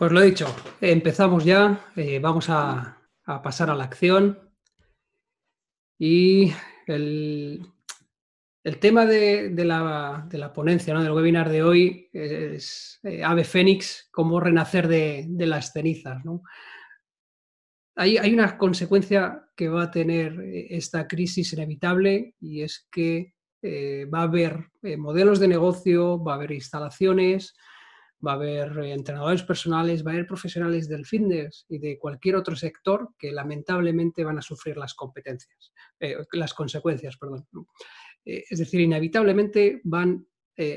Pues lo he dicho, empezamos ya, eh, vamos a, pasar a la acción. Y el, tema de, la, ponencia, del webinar de hoy, es eh, Ave Fénix, cómo renacer de, las cenizas. Hay, una consecuencia que va a tener eh, esta crisis inevitable y es que va a haber modelos de negocio, va a haber instalaciones, va a haber eh, entrenadores personales, va a haber profesionales del fitness y de cualquier otro sector que lamentablemente van a sufrir las competencias, eh, las consecuencias, perdón. Eh, es decir, inevitablemente van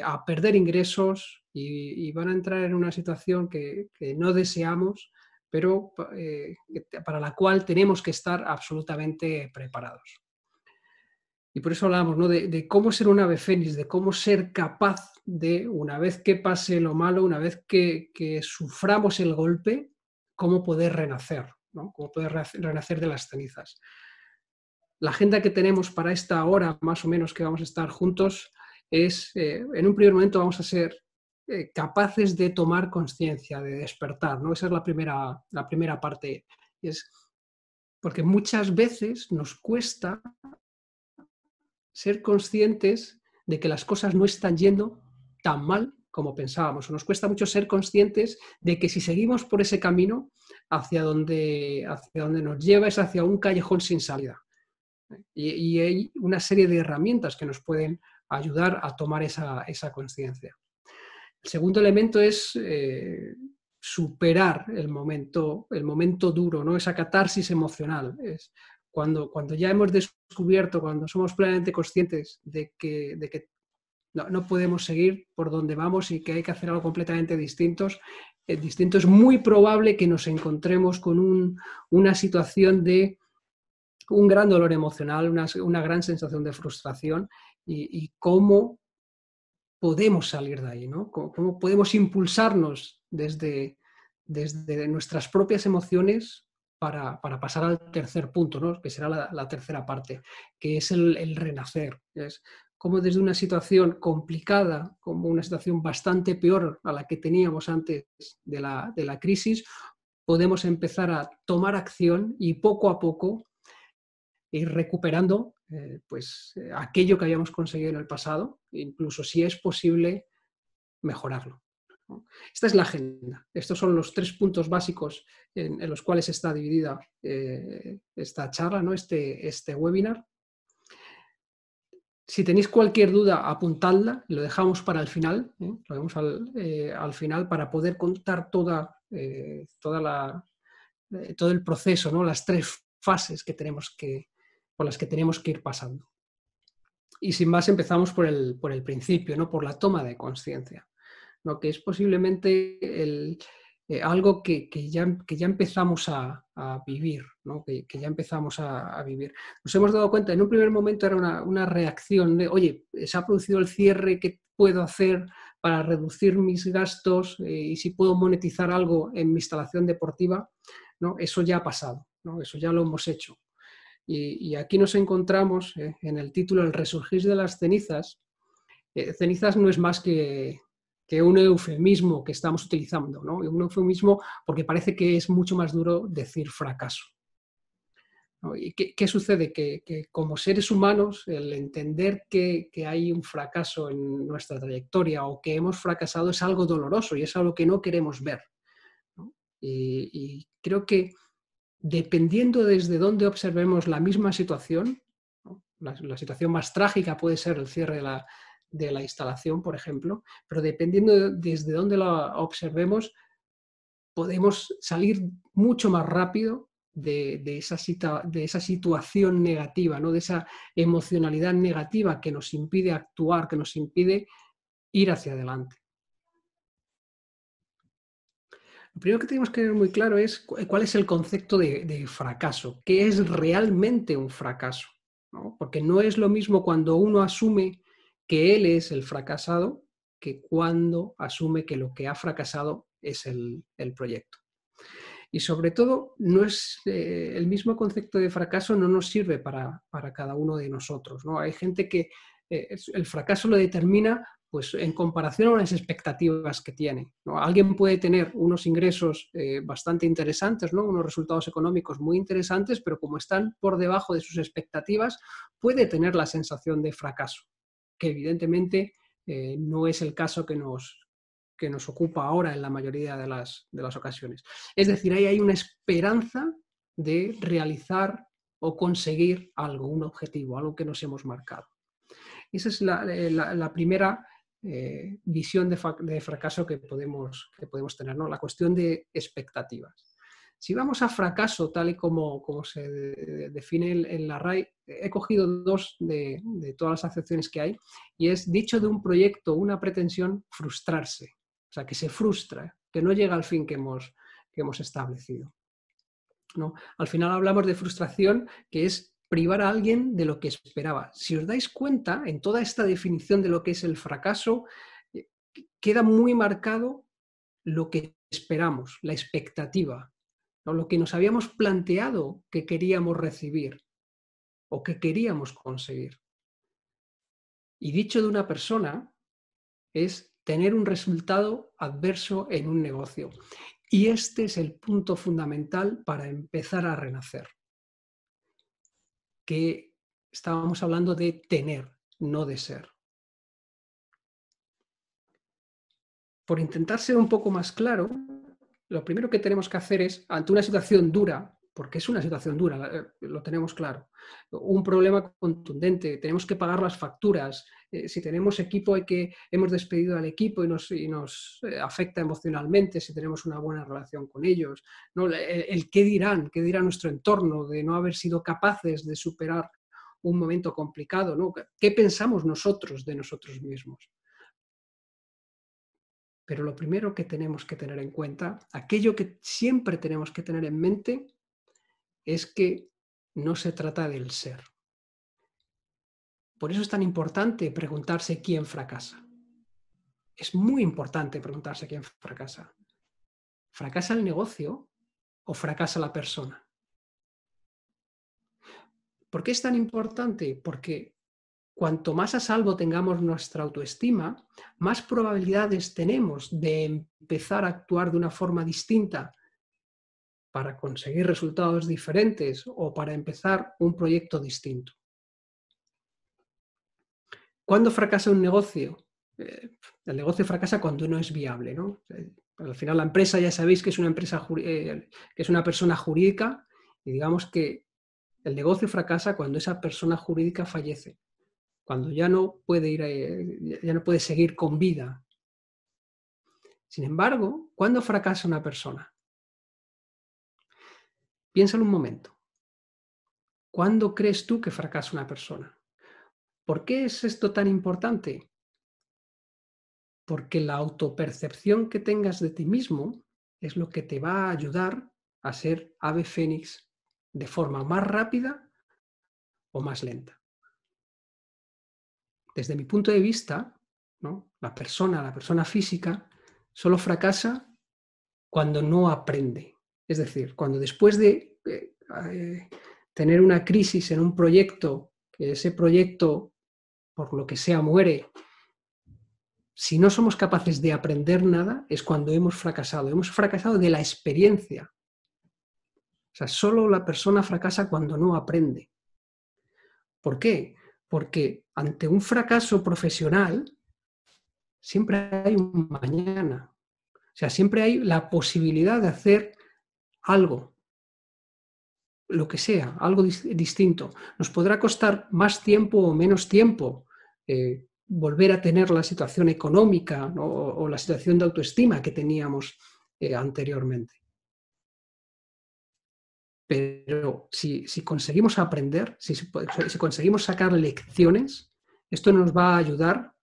a perder ingresos y, van a entrar en una situación que no deseamos, pero para la cual tenemos que estar absolutamente preparados. Y por eso hablábamos de, cómo ser un ave fénix, de cómo ser capaz de, una vez que pase lo malo, una vez que, suframos el golpe, cómo poder renacer, ¿no? cómo poder renacer de las cenizas. La agenda que tenemos para esta hora, más o menos, que vamos a estar juntos, es, eh, en un primer momento vamos a ser eh, capaces de tomar conciencia, de despertar, ¿no? Esa es la primera, la primera parte. Es porque muchas veces nos cuesta ser conscientes de que las cosas no están yendo tan mal como pensábamos. Nos cuesta mucho ser conscientes de que si seguimos por ese camino, hacia donde, hacia nos lleva es hacia un callejón sin salida. Y, hay una serie de herramientas que nos pueden ayudar a tomar esa, esa conciencia. El segundo elemento es eh, superar el momento, el momento duro, ¿no? esa catarsis emocional. Es cuando, cuando ya hemos descubierto, cuando somos plenamente conscientes de que, de que no, podemos seguir por donde vamos y que hay que hacer algo completamente distintos, eh, distinto, es muy probable que nos encontremos con un, una situación de un gran dolor emocional, una, gran sensación de frustración y, cómo podemos salir de ahí, ¿no? Cómo, cómo podemos impulsarnos desde, desde nuestras propias emociones para, pasar al tercer punto, que será la, tercera parte, que es el, renacer. Es como desde una situación complicada, como una situación bastante peor a la que teníamos antes de la, crisis, podemos empezar a tomar acción y poco a poco ir recuperando eh, pues, eh, aquello que habíamos conseguido en el pasado, incluso si es posible mejorarlo. Esta es la agenda. Estos son los tres puntos básicos en, los cuales está dividida eh, esta charla, ¿no? este, este webinar. Si tenéis cualquier duda, apuntadla, lo dejamos para el final, ¿eh? lo vemos eh, al, final para poder contar toda, toda la, todo el proceso, ¿no? las tres fases que tenemos que, por las que tenemos que ir pasando. Y sin más, empezamos por el, por el principio, ¿no? por la toma de conciencia que es posiblemente el, eh, algo que, ya, que, ya, empezamos a, vivir, que, ya empezamos a, vivir. Nos hemos dado cuenta, en un primer momento era una, reacción de, oye, se ha producido el cierre, ¿qué puedo hacer para reducir mis gastos eh, y si puedo monetizar algo en mi instalación deportiva? ¿no? Eso ya ha pasado, eso ya lo hemos hecho. Y, aquí nos encontramos eh, en el título El resurgir de las cenizas. cenizas no es más que un eufemismo que estamos utilizando, ¿no? Un eufemismo porque parece que es mucho más duro decir fracaso. ¿Y qué, sucede? Que, como seres humanos, el entender que, hay un fracaso en nuestra trayectoria o que hemos fracasado es algo doloroso y es algo que no queremos ver. Y, creo que dependiendo desde dónde observemos la misma situación, la, situación más trágica puede ser el cierre de la, de la instalación, por ejemplo, pero dependiendo desde dónde la observemos, podemos salir mucho más rápido de, esa, de esa, situación negativa, ¿no? de esa emocionalidad negativa que nos impide actuar, que nos impide ir hacia adelante. Lo primero que tenemos que tener muy claro es eh, cuál es el concepto de, fracaso, qué es realmente un fracaso, porque no es lo mismo cuando uno asume que él es el fracasado que cuando asume que lo que ha fracasado es el, proyecto. Y sobre todo, no es, eh, el mismo concepto de fracaso no nos sirve para, cada uno de nosotros. ¿no? Hay gente que eh, el fracaso lo determina pues, en comparación a las expectativas que tiene. Alguien puede tener unos ingresos eh, bastante interesantes, ¿no? unos resultados económicos muy interesantes, pero como están por debajo de sus expectativas, puede tener la sensación de fracaso que evidentemente eh, no es el caso que nos, que nos ocupa ahora en la mayoría de las, de las ocasiones. Es decir, ahí hay una esperanza de realizar o conseguir algo un objetivo, algo que nos hemos marcado. Esa es la, eh, primera eh, visión de, fracaso que podemos, que podemos tener, la cuestión de expectativas. Si vamos a fracaso, tal y como, se define en la RAI, he cogido dos de, todas las acepciones que hay, y es dicho de un proyecto, una pretensión, frustrarse. O sea, que se frustra, que no llega al fin que hemos, establecido. Al final hablamos de frustración, que es privar a alguien de lo que esperaba. Si os dais cuenta, en toda esta definición de lo que es el fracaso, eh, queda muy marcado lo que esperamos, la expectativa lo que nos habíamos planteado que queríamos recibir o que queríamos conseguir. Y dicho de una persona, es tener un resultado adverso en un negocio. Y este es el punto fundamental para empezar a renacer. Que estábamos hablando de tener, no de ser. Por intentar ser un poco más claro, lo primero que tenemos que hacer es, ante una situación dura, porque es una situación dura, eh, lo tenemos claro, un problema contundente, tenemos que pagar las facturas, eh, si tenemos equipo hay que, hemos despedido al equipo y nos, eh, afecta emocionalmente, si tenemos una buena relación con ellos, el, qué dirán, qué dirá nuestro entorno de no haber sido capaces de superar un momento complicado, ¿Qué pensamos nosotros de nosotros mismos? Pero lo primero que tenemos que tener en cuenta, aquello que siempre tenemos que tener en mente, es que no se trata del ser. Por eso es tan importante preguntarse quién fracasa. Es muy importante preguntarse quién fracasa. ¿Fracasa el negocio o fracasa la persona? ¿Por qué es tan importante? Porque cuanto más a salvo tengamos nuestra autoestima, más probabilidades tenemos de empezar a actuar de una forma distinta para conseguir resultados diferentes o para empezar un proyecto distinto. ¿Cuándo fracasa un negocio? Eh, el negocio fracasa cuando no es viable. Eh, al final la empresa ya sabéis que es una, empresa, eh, que es una persona jurídica y digamos que el negocio fracasa cuando esa persona jurídica fallece cuando ya no puede ir, eh, ya no puede seguir con vida. Sin embargo, ¿cuándo fracasa una persona? Piénsalo un momento. ¿Cuándo crees tú que fracasa una persona? ¿Por qué es esto tan importante? Porque la autopercepción que tengas de ti mismo es lo que te va a ayudar a ser ave fénix de forma más rápida o más lenta desde mi punto de vista, la persona, la persona física, solo fracasa cuando no aprende. Es decir, cuando después de eh, eh, tener una crisis en un proyecto, que ese proyecto, por lo que sea, muere, si no somos capaces de aprender nada, es cuando hemos fracasado. Hemos fracasado de la experiencia. O sea, solo la persona fracasa cuando no aprende. ¿Por qué? porque ante un fracaso profesional siempre hay un mañana. O sea, siempre hay la posibilidad de hacer algo, lo que sea, algo distinto. Nos podrá costar más tiempo o menos tiempo eh, volver a tener la situación económica o, la situación de autoestima que teníamos eh, anteriormente. Pero si, conseguimos aprender, si, conseguimos sacar lecciones, esto nos va a ayudar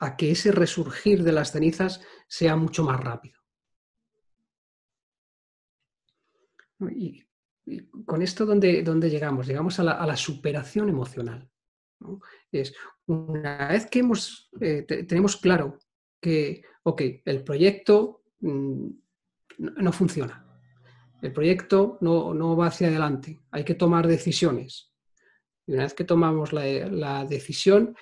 a que ese resurgir de las cenizas sea mucho más rápido. Y, con esto, ¿dónde, llegamos? Llegamos a la, superación emocional. Es una vez que hemos, eh, tenemos claro que, el proyecto mm, no funciona, el proyecto no, va hacia adelante, hay que tomar decisiones. Y una vez que tomamos la, decisión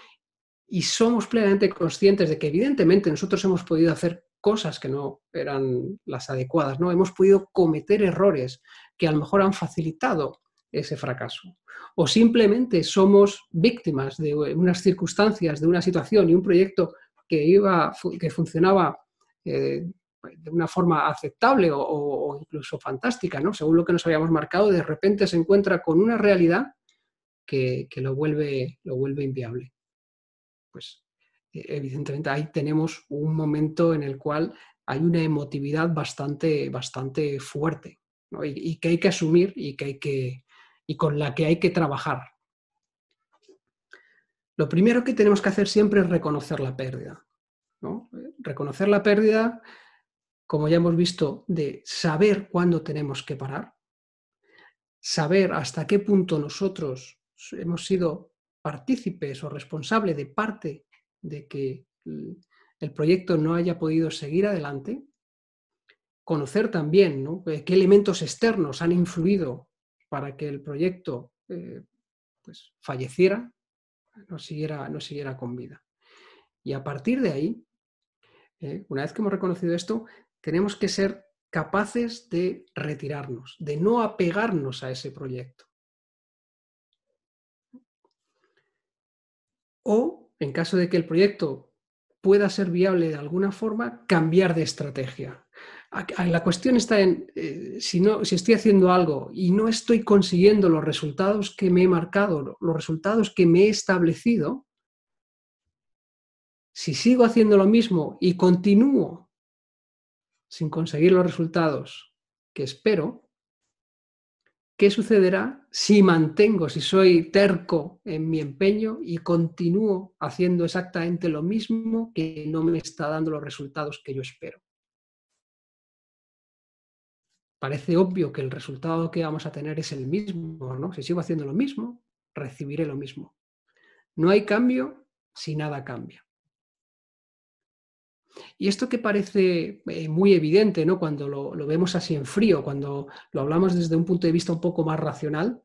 y somos plenamente conscientes de que evidentemente nosotros hemos podido hacer cosas que no eran las adecuadas, ¿no? Hemos podido cometer errores que a lo mejor han facilitado ese fracaso. O simplemente somos víctimas de unas circunstancias, de una situación y un proyecto que, iba, que funcionaba eh, pues, de una forma aceptable o, incluso fantástica, ¿no? Según lo que nos habíamos marcado, de repente se encuentra con una realidad que, lo, vuelve, lo vuelve inviable. Pues e, evidentemente ahí tenemos un momento en el cual hay una emotividad bastante, bastante fuerte y, que hay que asumir y, que hay que, y con la que hay que trabajar. Lo primero que tenemos que hacer siempre es reconocer la pérdida. ¿no? Reconocer la pérdida como ya hemos visto, de saber cuándo tenemos que parar, saber hasta qué punto nosotros hemos sido partícipes o responsables de parte de que el proyecto no haya podido seguir adelante, conocer también eh, qué elementos externos han influido para que el proyecto eh, pues, falleciera, no siguiera, no siguiera con vida. Y a partir de ahí, eh, una vez que hemos reconocido esto, tenemos que ser capaces de retirarnos, de no apegarnos a ese proyecto. O, en caso de que el proyecto pueda ser viable de alguna forma, cambiar de estrategia. La cuestión está en eh, si, no, si estoy haciendo algo y no estoy consiguiendo los resultados que me he marcado, los resultados que me he establecido, si sigo haciendo lo mismo y continúo sin conseguir los resultados que espero, ¿qué sucederá si mantengo, si soy terco en mi empeño y continúo haciendo exactamente lo mismo que no me está dando los resultados que yo espero? Parece obvio que el resultado que vamos a tener es el mismo, ¿no? Si sigo haciendo lo mismo, recibiré lo mismo. No hay cambio si nada cambia. Y esto que parece eh, muy evidente, ¿no? Cuando lo, vemos así en frío, cuando lo hablamos desde un punto de vista un poco más racional,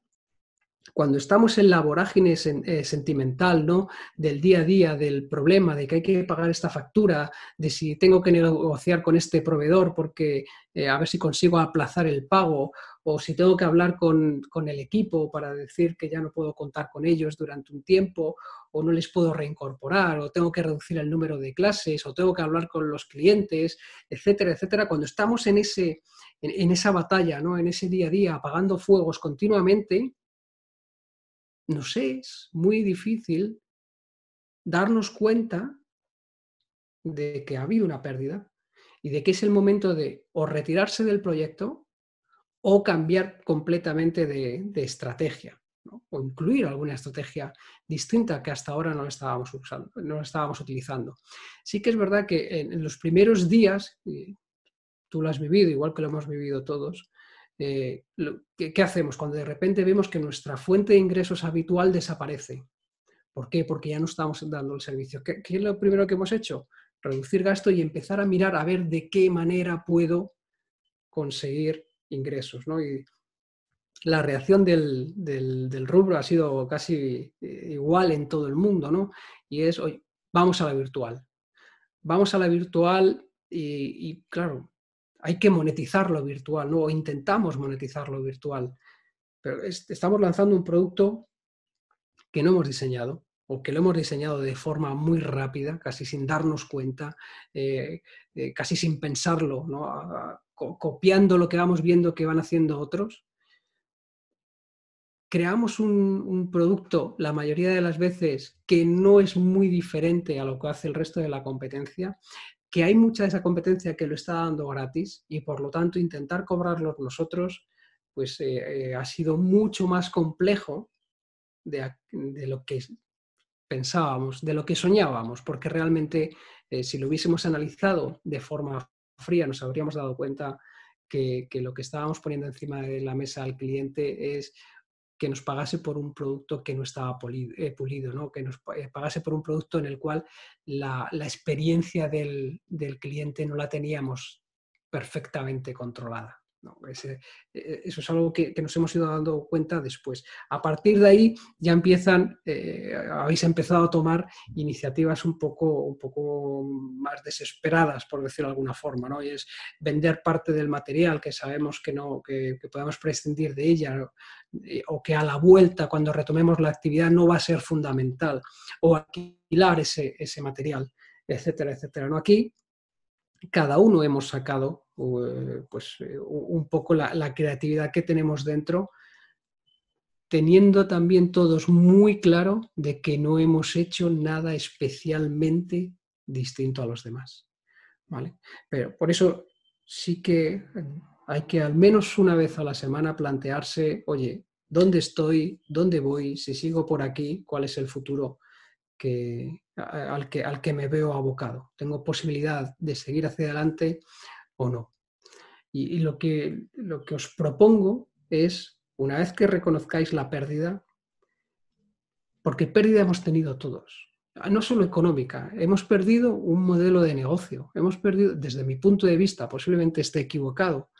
cuando estamos en la vorágine eh, sentimental, ¿no? Del día a día, del problema, de que hay que pagar esta factura, de si tengo que negociar con este proveedor porque eh, a ver si consigo aplazar el pago o si tengo que hablar con el equipo para decir que ya no puedo contar con ellos durante un tiempo o no les puedo reincorporar, o tengo que reducir el número de clases, o tengo que hablar con los clientes, etcétera, etcétera. Cuando estamos en, en, esa batalla, ¿no? en ese día a día, apagando fuegos continuamente, nos es muy difícil darnos cuenta de que ha habido una pérdida y de que es el momento de o retirarse del proyecto o cambiar completamente de estrategia o incluir alguna estrategia distinta que hasta ahora no estábamos, usando, no estábamos utilizando. Sí que es verdad que en, los primeros días, tú lo has vivido igual que lo hemos vivido todos, eh, ¿qué, hacemos cuando de repente vemos que nuestra fuente de ingresos habitual desaparece? ¿Por qué? Porque ya no estamos dando el servicio. ¿Qué, es lo primero que hemos hecho? Reducir gasto y empezar a mirar a ver de qué manera puedo conseguir ingresos. ¿no? la reacción del, rubro ha sido casi eh, igual en todo el mundo, ¿no? Y es, hoy vamos a la virtual. Vamos a la virtual y, claro, hay que monetizar lo virtual, ¿no? O intentamos monetizar lo virtual. Pero estamos lanzando un producto que no hemos diseñado o que lo hemos diseñado de forma muy rápida, casi sin darnos cuenta, eh, eh, casi sin pensarlo, ¿no? copiando lo que vamos viendo que van haciendo otros creamos un, producto la mayoría de las veces que no es muy diferente a lo que hace el resto de la competencia, que hay mucha de esa competencia que lo está dando gratis y por lo tanto intentar cobrarlo nosotros pues eh, eh, ha sido mucho más complejo de, lo que pensábamos, de lo que soñábamos, porque realmente eh, si lo hubiésemos analizado de forma fría nos habríamos dado cuenta que, lo que estábamos poniendo encima de la mesa al cliente es que nos pagase por un producto que no estaba eh, pulido, ¿no? que nos eh, pagase por un producto en el cual la, la experiencia del cliente no la teníamos perfectamente controlada. Eh, eh, eso es algo que, nos hemos ido dando cuenta después. A partir de ahí ya empiezan, eh, habéis empezado a tomar iniciativas un poco, un poco más desesperadas, por decirlo de alguna forma, ¿no? Y es vender parte del material que sabemos que no, que, podamos prescindir de ella, o que a la vuelta, cuando retomemos la actividad, no va a ser fundamental, o alquilar ese, ese material, etcétera, etcétera. ¿no? Aquí cada uno hemos sacado eh, pues, eh, un poco la, la, creatividad que tenemos dentro, teniendo también todos muy claro de que no hemos hecho nada especialmente distinto a los demás. ¿vale? Pero por eso sí que hay que al menos una vez a la semana plantearse, oye, ¿dónde estoy? ¿Dónde voy? Si sigo por aquí, ¿cuál es el futuro? que, al, que, al que me veo abocado. Tengo posibilidad de seguir hacia adelante o no. Y, lo, que, lo que os propongo es, una vez que reconozcáis la pérdida, porque pérdida hemos tenido todos, ah, no solo económica, hemos perdido un modelo de negocio, hemos perdido, desde mi punto de vista, posiblemente esté equivocado,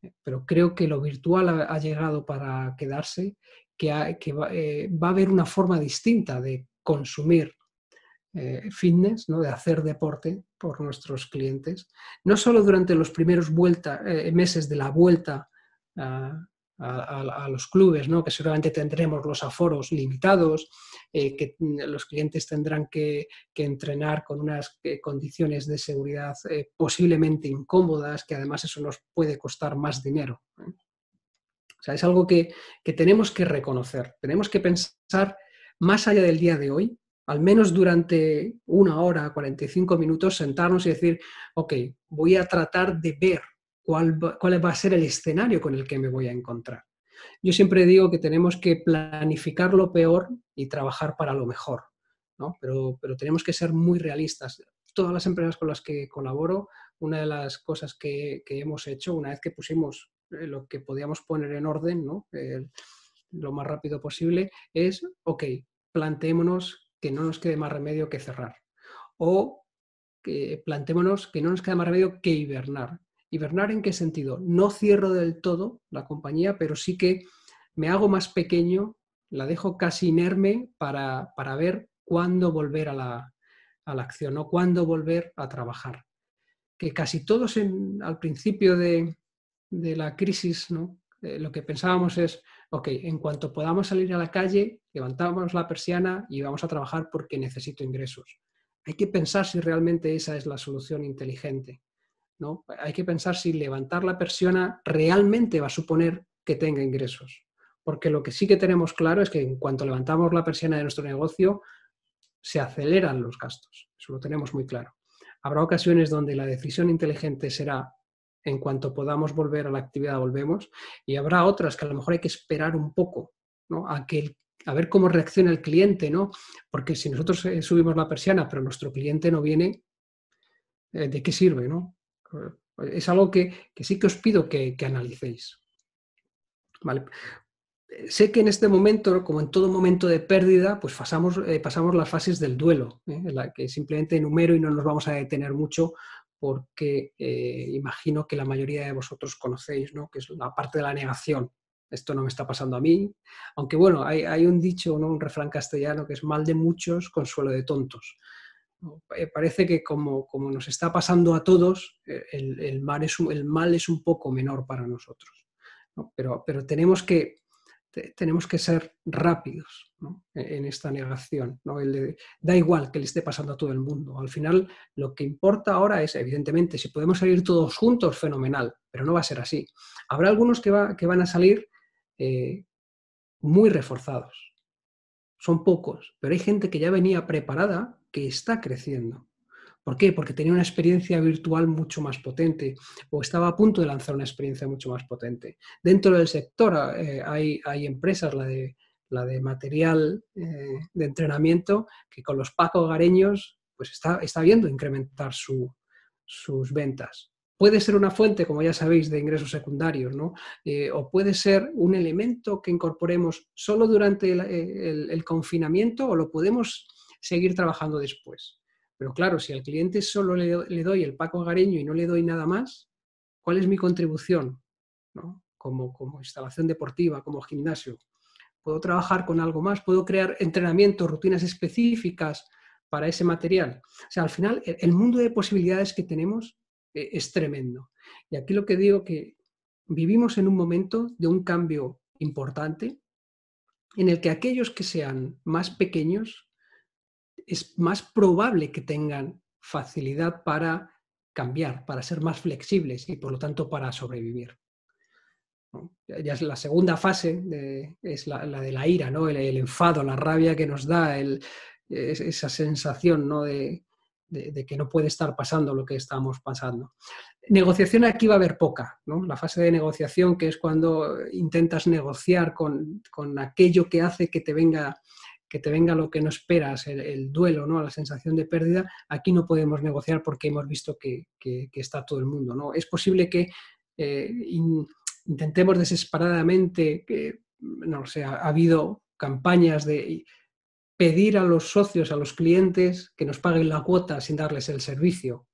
eh, pero creo que lo virtual ha, llegado para quedarse, que, que eh, va, a haber una forma distinta de consumir eh, fitness, ¿no? de hacer deporte por nuestros clientes, no solo durante los primeros eh, meses de la vuelta a, los clubes, ¿no? que seguramente tendremos los aforos limitados, eh, que los clientes tendrán que, entrenar con unas condiciones de seguridad posiblemente incómodas, que además eso nos puede costar más dinero. O sea, es algo que, que tenemos que reconocer, tenemos que pensar más allá del día de hoy, al menos durante una hora, 45 minutos, sentarnos y decir, ok, voy a tratar de ver cuál va, a ser el escenario con el que me voy a encontrar. Yo siempre digo que tenemos que planificar lo peor y trabajar para lo mejor, pero, tenemos que ser muy realistas. Todas las empresas con las que colaboro, una de las cosas que, hemos hecho, una vez que pusimos eh, lo que podíamos poner en orden, eh, lo más rápido posible, es, ok, plantémonos que no nos quede más remedio que cerrar. O que plantémonos que no nos quede más remedio que hibernar. ¿Hibernar en qué sentido? No cierro del todo la compañía, pero sí que me hago más pequeño, la dejo casi inerme para, para ver cuándo volver a la, a la acción o cuándo volver a trabajar. Que casi todos al principio de, de la crisis, ¿no? Eh, lo que pensábamos es, ok, en cuanto podamos salir a la calle, levantamos la persiana y vamos a trabajar porque necesito ingresos. Hay que pensar si realmente esa es la solución inteligente. ¿no? Hay que pensar si levantar la persiana realmente va a suponer que tenga ingresos. Porque lo que sí que tenemos claro es que en cuanto levantamos la persiana de nuestro negocio, se aceleran los gastos. Eso lo tenemos muy claro. Habrá ocasiones donde la decisión inteligente será en cuanto podamos volver a la actividad, volvemos. Y habrá otras que a lo mejor hay que esperar un poco, A, ver cómo reacciona el cliente, ¿no? Porque si nosotros eh, subimos la persiana, pero nuestro cliente no viene, eh, ¿de qué sirve, no? Eh, es algo que, sí que os pido que, analicéis. Vale. Sé que en este momento, como en todo momento de pérdida, pues pasamos, pasamos las fases del duelo, ¿eh? la que simplemente enumero y no nos vamos a detener mucho porque eh, imagino que la mayoría de vosotros conocéis, ¿no? que es la parte de la negación. Esto no me está pasando a mí. Aunque bueno, hay, un dicho, ¿no? un refrán castellano que es mal de muchos, consuelo de tontos. Eh, parece que como, como, nos está pasando a todos, eh, el, mal es un, el mal es un poco menor para nosotros. Pero, pero tenemos que tenemos que ser rápidos e, en esta negación. ¿no? El da igual que le esté pasando a todo el mundo. Al final, lo que importa ahora es, evidentemente, si podemos salir todos juntos, fenomenal, pero no va a ser así. Habrá algunos que, van a salir eh, muy reforzados. Son pocos, pero hay gente que ya venía preparada que está creciendo. ¿Por qué? Porque tenía una experiencia virtual mucho más potente o estaba a punto de lanzar una experiencia mucho más potente. Dentro del sector eh, hay, empresas, la de, la de material eh, de entrenamiento, que con los pacos hogareños pues está, viendo incrementar sus ventas. Puede ser una fuente, como ya sabéis, de ingresos secundarios, ¿no? Eh, o puede ser un elemento que incorporemos solo durante el confinamiento o lo podemos seguir trabajando después. Pero claro, si al cliente solo le, doy el Paco Gareño y no le doy nada más, ¿cuál es mi contribución? Como, como instalación deportiva, como gimnasio. ¿Puedo trabajar con algo más? ¿Puedo crear entrenamientos, rutinas específicas para ese material? O sea, al final, el, mundo de posibilidades que tenemos eh, es tremendo. Y aquí lo que digo que vivimos en un momento de un cambio importante en el que aquellos que sean más pequeños es más probable que tengan facilidad para cambiar, para ser más flexibles y por lo tanto para sobrevivir. Ya es la segunda fase, es la, de la ira, el, enfado, la rabia que nos da, esa sensación de, que no puede estar pasando lo que estamos pasando. Negociación aquí va a haber poca, la fase de negociación que es cuando intentas negociar con aquello que hace que te venga que te venga lo que no esperas, el, duelo, ¿no? la sensación de pérdida, aquí no podemos negociar porque hemos visto que, está todo el mundo. ¿no? Es posible que eh, intentemos desesperadamente, que no sé, ha habido campañas de pedir a los socios, a los clientes, que nos paguen la cuota sin darles el servicio.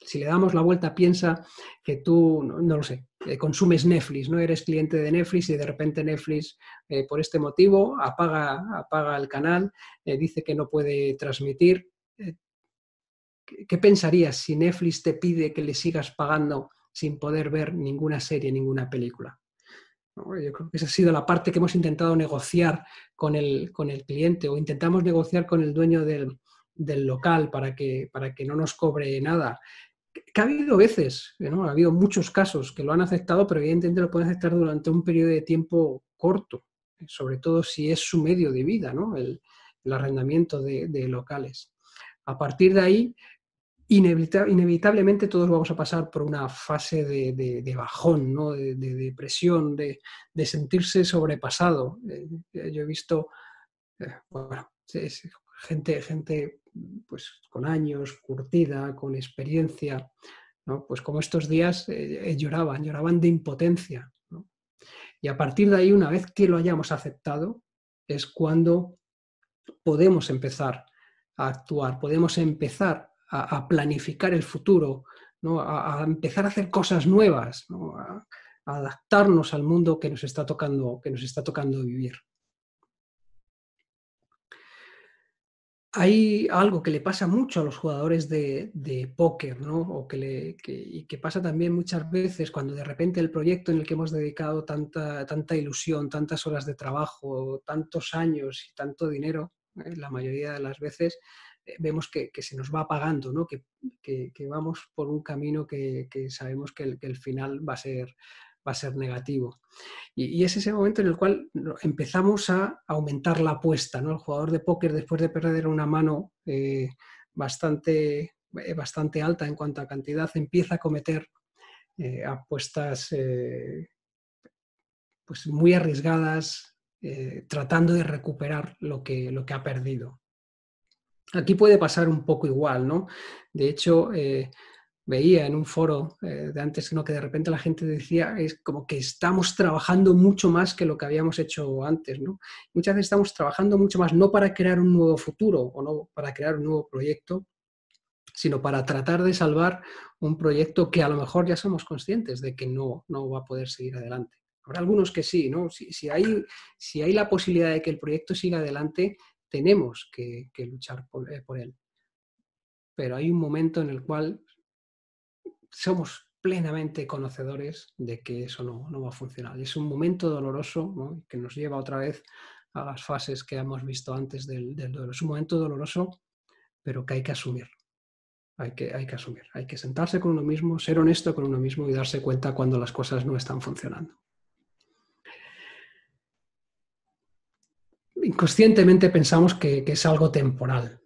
si le damos la vuelta, piensa que tú, no lo sé, eh, consumes Netflix, no eres cliente de Netflix y de repente Netflix, eh, por este motivo, apaga, apaga el canal, eh, dice que no puede transmitir. ¿Qué pensarías si Netflix te pide que le sigas pagando sin poder ver ninguna serie, ninguna película? Yo creo que esa ha sido la parte que hemos intentado negociar con el, con el cliente o intentamos negociar con el dueño del, del local para que, para que no nos cobre nada que ha habido veces, ha habido muchos casos que lo han aceptado, pero evidentemente lo pueden aceptar durante un periodo de tiempo corto, sobre todo si es su medio de vida, el, arrendamiento de, locales. A partir de ahí, inevitablemente todos vamos a pasar por una fase de, bajón, de, depresión, de, sentirse sobrepasado. Eh, yo he visto, eh, gente, gente pues, con años, curtida, con experiencia, pues como estos días eh, eh, lloraban, lloraban de impotencia. Y a partir de ahí, una vez que lo hayamos aceptado, es cuando podemos empezar a actuar, podemos empezar a, planificar el futuro, ¿no? a, empezar a hacer cosas nuevas, a, a adaptarnos al mundo que nos está tocando, que nos está tocando vivir. hay algo que le pasa mucho a los jugadores de, póker, ¿no? que, le, que, y que pasa también muchas veces cuando de repente el proyecto en el que hemos dedicado tanta, tanta ilusión, tantas horas de trabajo, tantos años y tanto dinero, eh, la mayoría de las veces eh, vemos que, se nos va apagando, Que, vamos por un camino que, sabemos que el, final va a ser va a ser negativo. Y, es ese momento en el cual empezamos a aumentar la apuesta. ¿no? El jugador de póker, después de perder una mano eh, bastante, eh, bastante alta en cuanto a cantidad, empieza a cometer eh, apuestas pues muy arriesgadas, tratando de recuperar lo que, lo que ha perdido. Aquí puede pasar un poco igual, ¿no? De hecho, veía en un foro eh, de antes, sino que de repente la gente decía, es como que estamos trabajando mucho más que lo que habíamos hecho antes, Muchas veces estamos trabajando mucho más, no para crear un nuevo futuro o no para crear un nuevo proyecto, sino para tratar de salvar un proyecto que a lo mejor ya somos conscientes de que no, no va a poder seguir adelante. Habrá algunos que sí, ¿no? Si, hay, si hay la posibilidad de que el proyecto siga adelante, tenemos que, luchar por, eh, por él. Pero hay un momento en el cual somos plenamente conocedores de que eso no, va a funcionar. es un momento doloroso que nos lleva otra vez a las fases que hemos visto antes del, dolor. Es un momento doloroso, pero que hay que asumir. Hay que, hay que asumir. Hay que sentarse con uno mismo, ser honesto con uno mismo y darse cuenta cuando las cosas no están funcionando. Inconscientemente pensamos que, es algo temporal,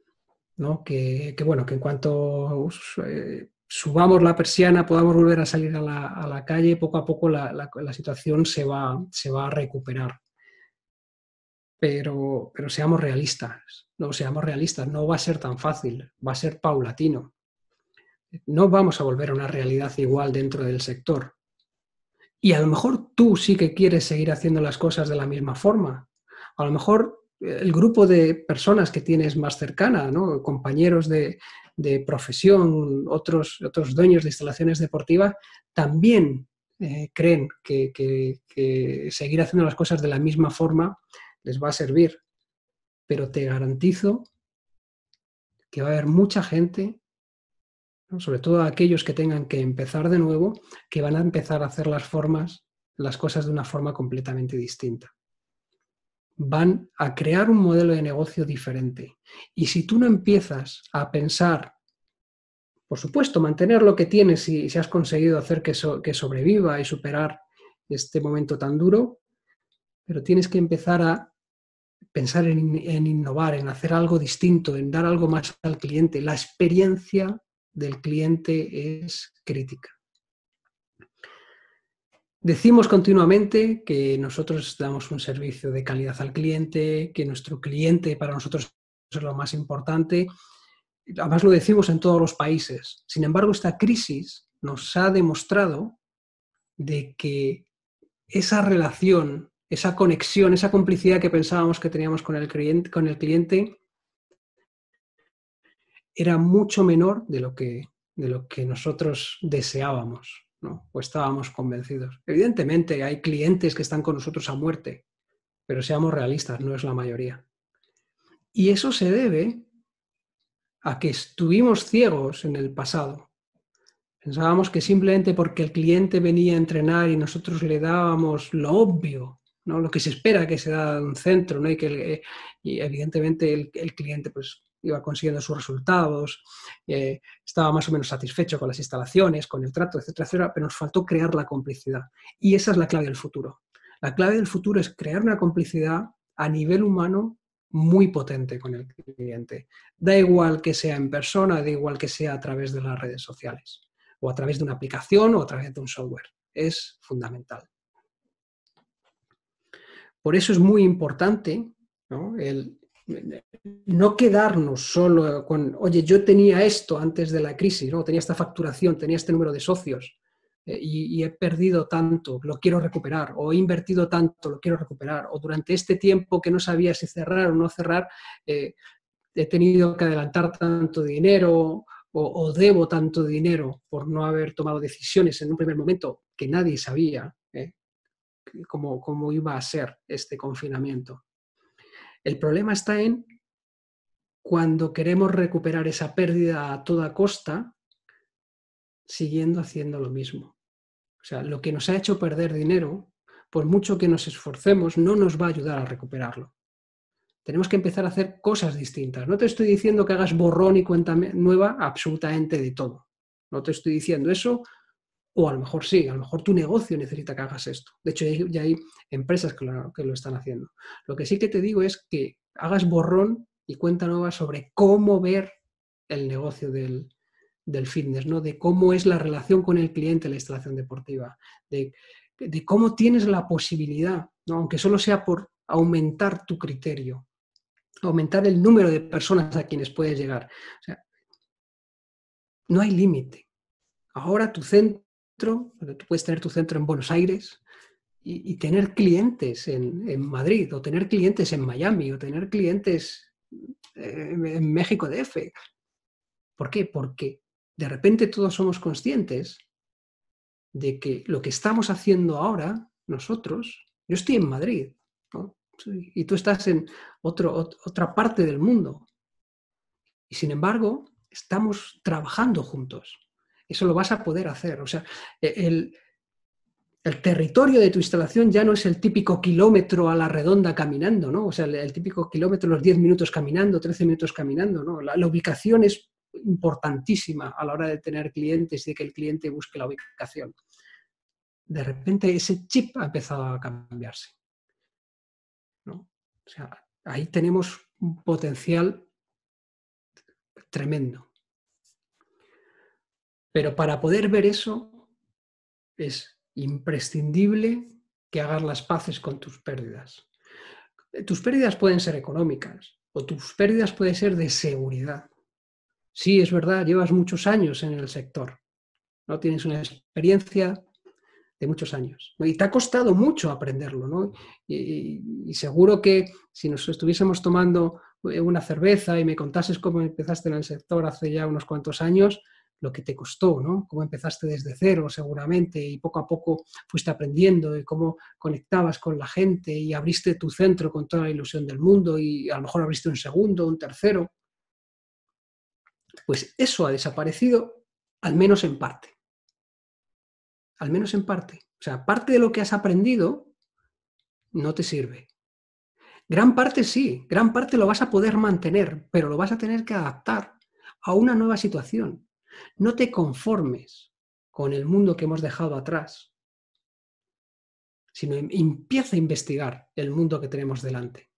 Que, bueno, que en cuanto eh, subamos la persiana, podamos volver a salir a la, calle, poco a poco la, situación se va, se va a recuperar. Pero, pero seamos realistas, no seamos realistas, no va a ser tan fácil, va a ser paulatino. No vamos a volver a una realidad igual dentro del sector. Y a lo mejor tú sí que quieres seguir haciendo las cosas de la misma forma. A lo mejor el grupo de personas que tienes más cercana, compañeros de, de profesión, otros, otros dueños de instalaciones deportivas, también eh, creen que, seguir haciendo las cosas de la misma forma les va a servir. Pero te garantizo que va a haber mucha gente, sobre todo aquellos que tengan que empezar de nuevo, que van a empezar a hacer las formas, las cosas de una forma completamente distinta van a crear un modelo de negocio diferente. Y si tú no empiezas a pensar, por supuesto, mantener lo que tienes y si has conseguido hacer que, sobreviva y superar este momento tan duro, pero tienes que empezar a pensar en, innovar, en hacer algo distinto, en dar algo más al cliente. La experiencia del cliente es crítica. Decimos continuamente que nosotros damos un servicio de calidad al cliente, que nuestro cliente para nosotros es lo más importante. Además lo decimos en todos los países. Sin embargo, esta crisis nos ha demostrado de que esa relación, esa conexión, esa complicidad que pensábamos que teníamos con el cliente, con el cliente era mucho menor de lo que nosotros deseábamos. ¿no? O estábamos convencidos. Evidentemente hay clientes que están con nosotros a muerte, pero seamos realistas, no es la mayoría. Y eso se debe a que estuvimos ciegos en el pasado. Pensábamos que simplemente porque el cliente venía a entrenar y nosotros le dábamos lo obvio, ¿no? lo que se espera que se da en un centro, ¿no? y que eh, evidentemente el, el cliente pues, iba consiguiendo sus resultados, eh, estaba más o menos satisfecho con las instalaciones, con el trato, etcétera, etcétera, pero nos faltó crear la complicidad. Y esa es la clave del futuro. La clave del futuro es crear una complicidad a nivel humano muy potente con el cliente. Da igual que sea en persona, da igual que sea a través de las redes sociales, o a través de una aplicación o a través de un software. Es fundamental. Por eso es muy importante el no quedarnos solo con, oye, yo tenía esto antes de la crisis, ¿no? tenía esta facturación, tenía este número de socios eh, y, he perdido tanto, lo quiero recuperar, o he invertido tanto, lo quiero recuperar, o durante este tiempo que no sabía si cerrar o no cerrar, eh, he tenido que adelantar tanto dinero o, debo tanto dinero por no haber tomado decisiones en un primer momento que nadie sabía eh, cómo, cómo iba a ser este confinamiento. El problema está en cuando queremos recuperar esa pérdida a toda costa, siguiendo haciendo lo mismo. O sea, lo que nos ha hecho perder dinero, por mucho que nos esforcemos, no nos va a ayudar a recuperarlo. Tenemos que empezar a hacer cosas distintas. No te estoy diciendo que hagas borrón y cuenta nueva absolutamente de todo. No te estoy diciendo eso, o a lo mejor sí, a lo mejor tu negocio necesita que hagas esto. De hecho, ya hay, empresas que lo, están haciendo. Lo que sí que te digo es que hagas borrón y cuenta nueva sobre cómo ver el negocio del, fitness, ¿no? De cómo es la relación con el cliente en la instalación deportiva, de, cómo tienes la posibilidad, ¿no? aunque solo sea por aumentar tu criterio, aumentar el número de personas a quienes puedes llegar. no hay límite. Ahora tu centro tú puedes tener tu centro en Buenos Aires y, tener clientes en, Madrid o tener clientes en Miami o tener clientes eh, en, México México DF. ¿Por qué? Porque de repente todos somos conscientes de que lo que estamos haciendo ahora nosotros, yo estoy en Madrid y tú estás en otra parte del mundo. Y sin embargo, estamos trabajando juntos eso lo vas a poder hacer. O sea, e, el, territorio de tu instalación ya no es el típico kilómetro a la redonda caminando, ¿no? O sea, el, típico kilómetro, los 10 minutos caminando, 13 minutos caminando, ¿no? La, la, ubicación es importantísima a la hora de tener clientes y de que el cliente busque la ubicación. De repente ese chip ha empezado a cambiarse. ¿no? O sea, ahí tenemos un potencial tremendo. Pero para poder ver eso es imprescindible que hagas las paces con tus pérdidas. Tus pérdidas pueden ser económicas o tus pérdidas pueden ser de seguridad. Sí, es verdad, llevas muchos años en el sector, ¿no? Tienes una experiencia de muchos años. Y te ha costado mucho aprenderlo, ¿no? y, seguro que si nos estuviésemos tomando eh, una cerveza y me contases cómo empezaste en el sector hace ya unos cuantos años, lo que te costó, ¿no? Cómo empezaste desde cero seguramente y poco a poco fuiste aprendiendo y cómo conectabas con la gente y abriste tu centro con toda la ilusión del mundo y a lo mejor abriste un segundo, un tercero. Pues eso ha desaparecido al menos en parte. Al menos en parte. O sea, parte de lo que has aprendido no te sirve. Gran parte sí, gran parte lo vas a poder mantener, pero lo vas a tener que adaptar a una nueva situación. No te conformes con el mundo que hemos dejado atrás, sino em, empieza a investigar el mundo que tenemos delante.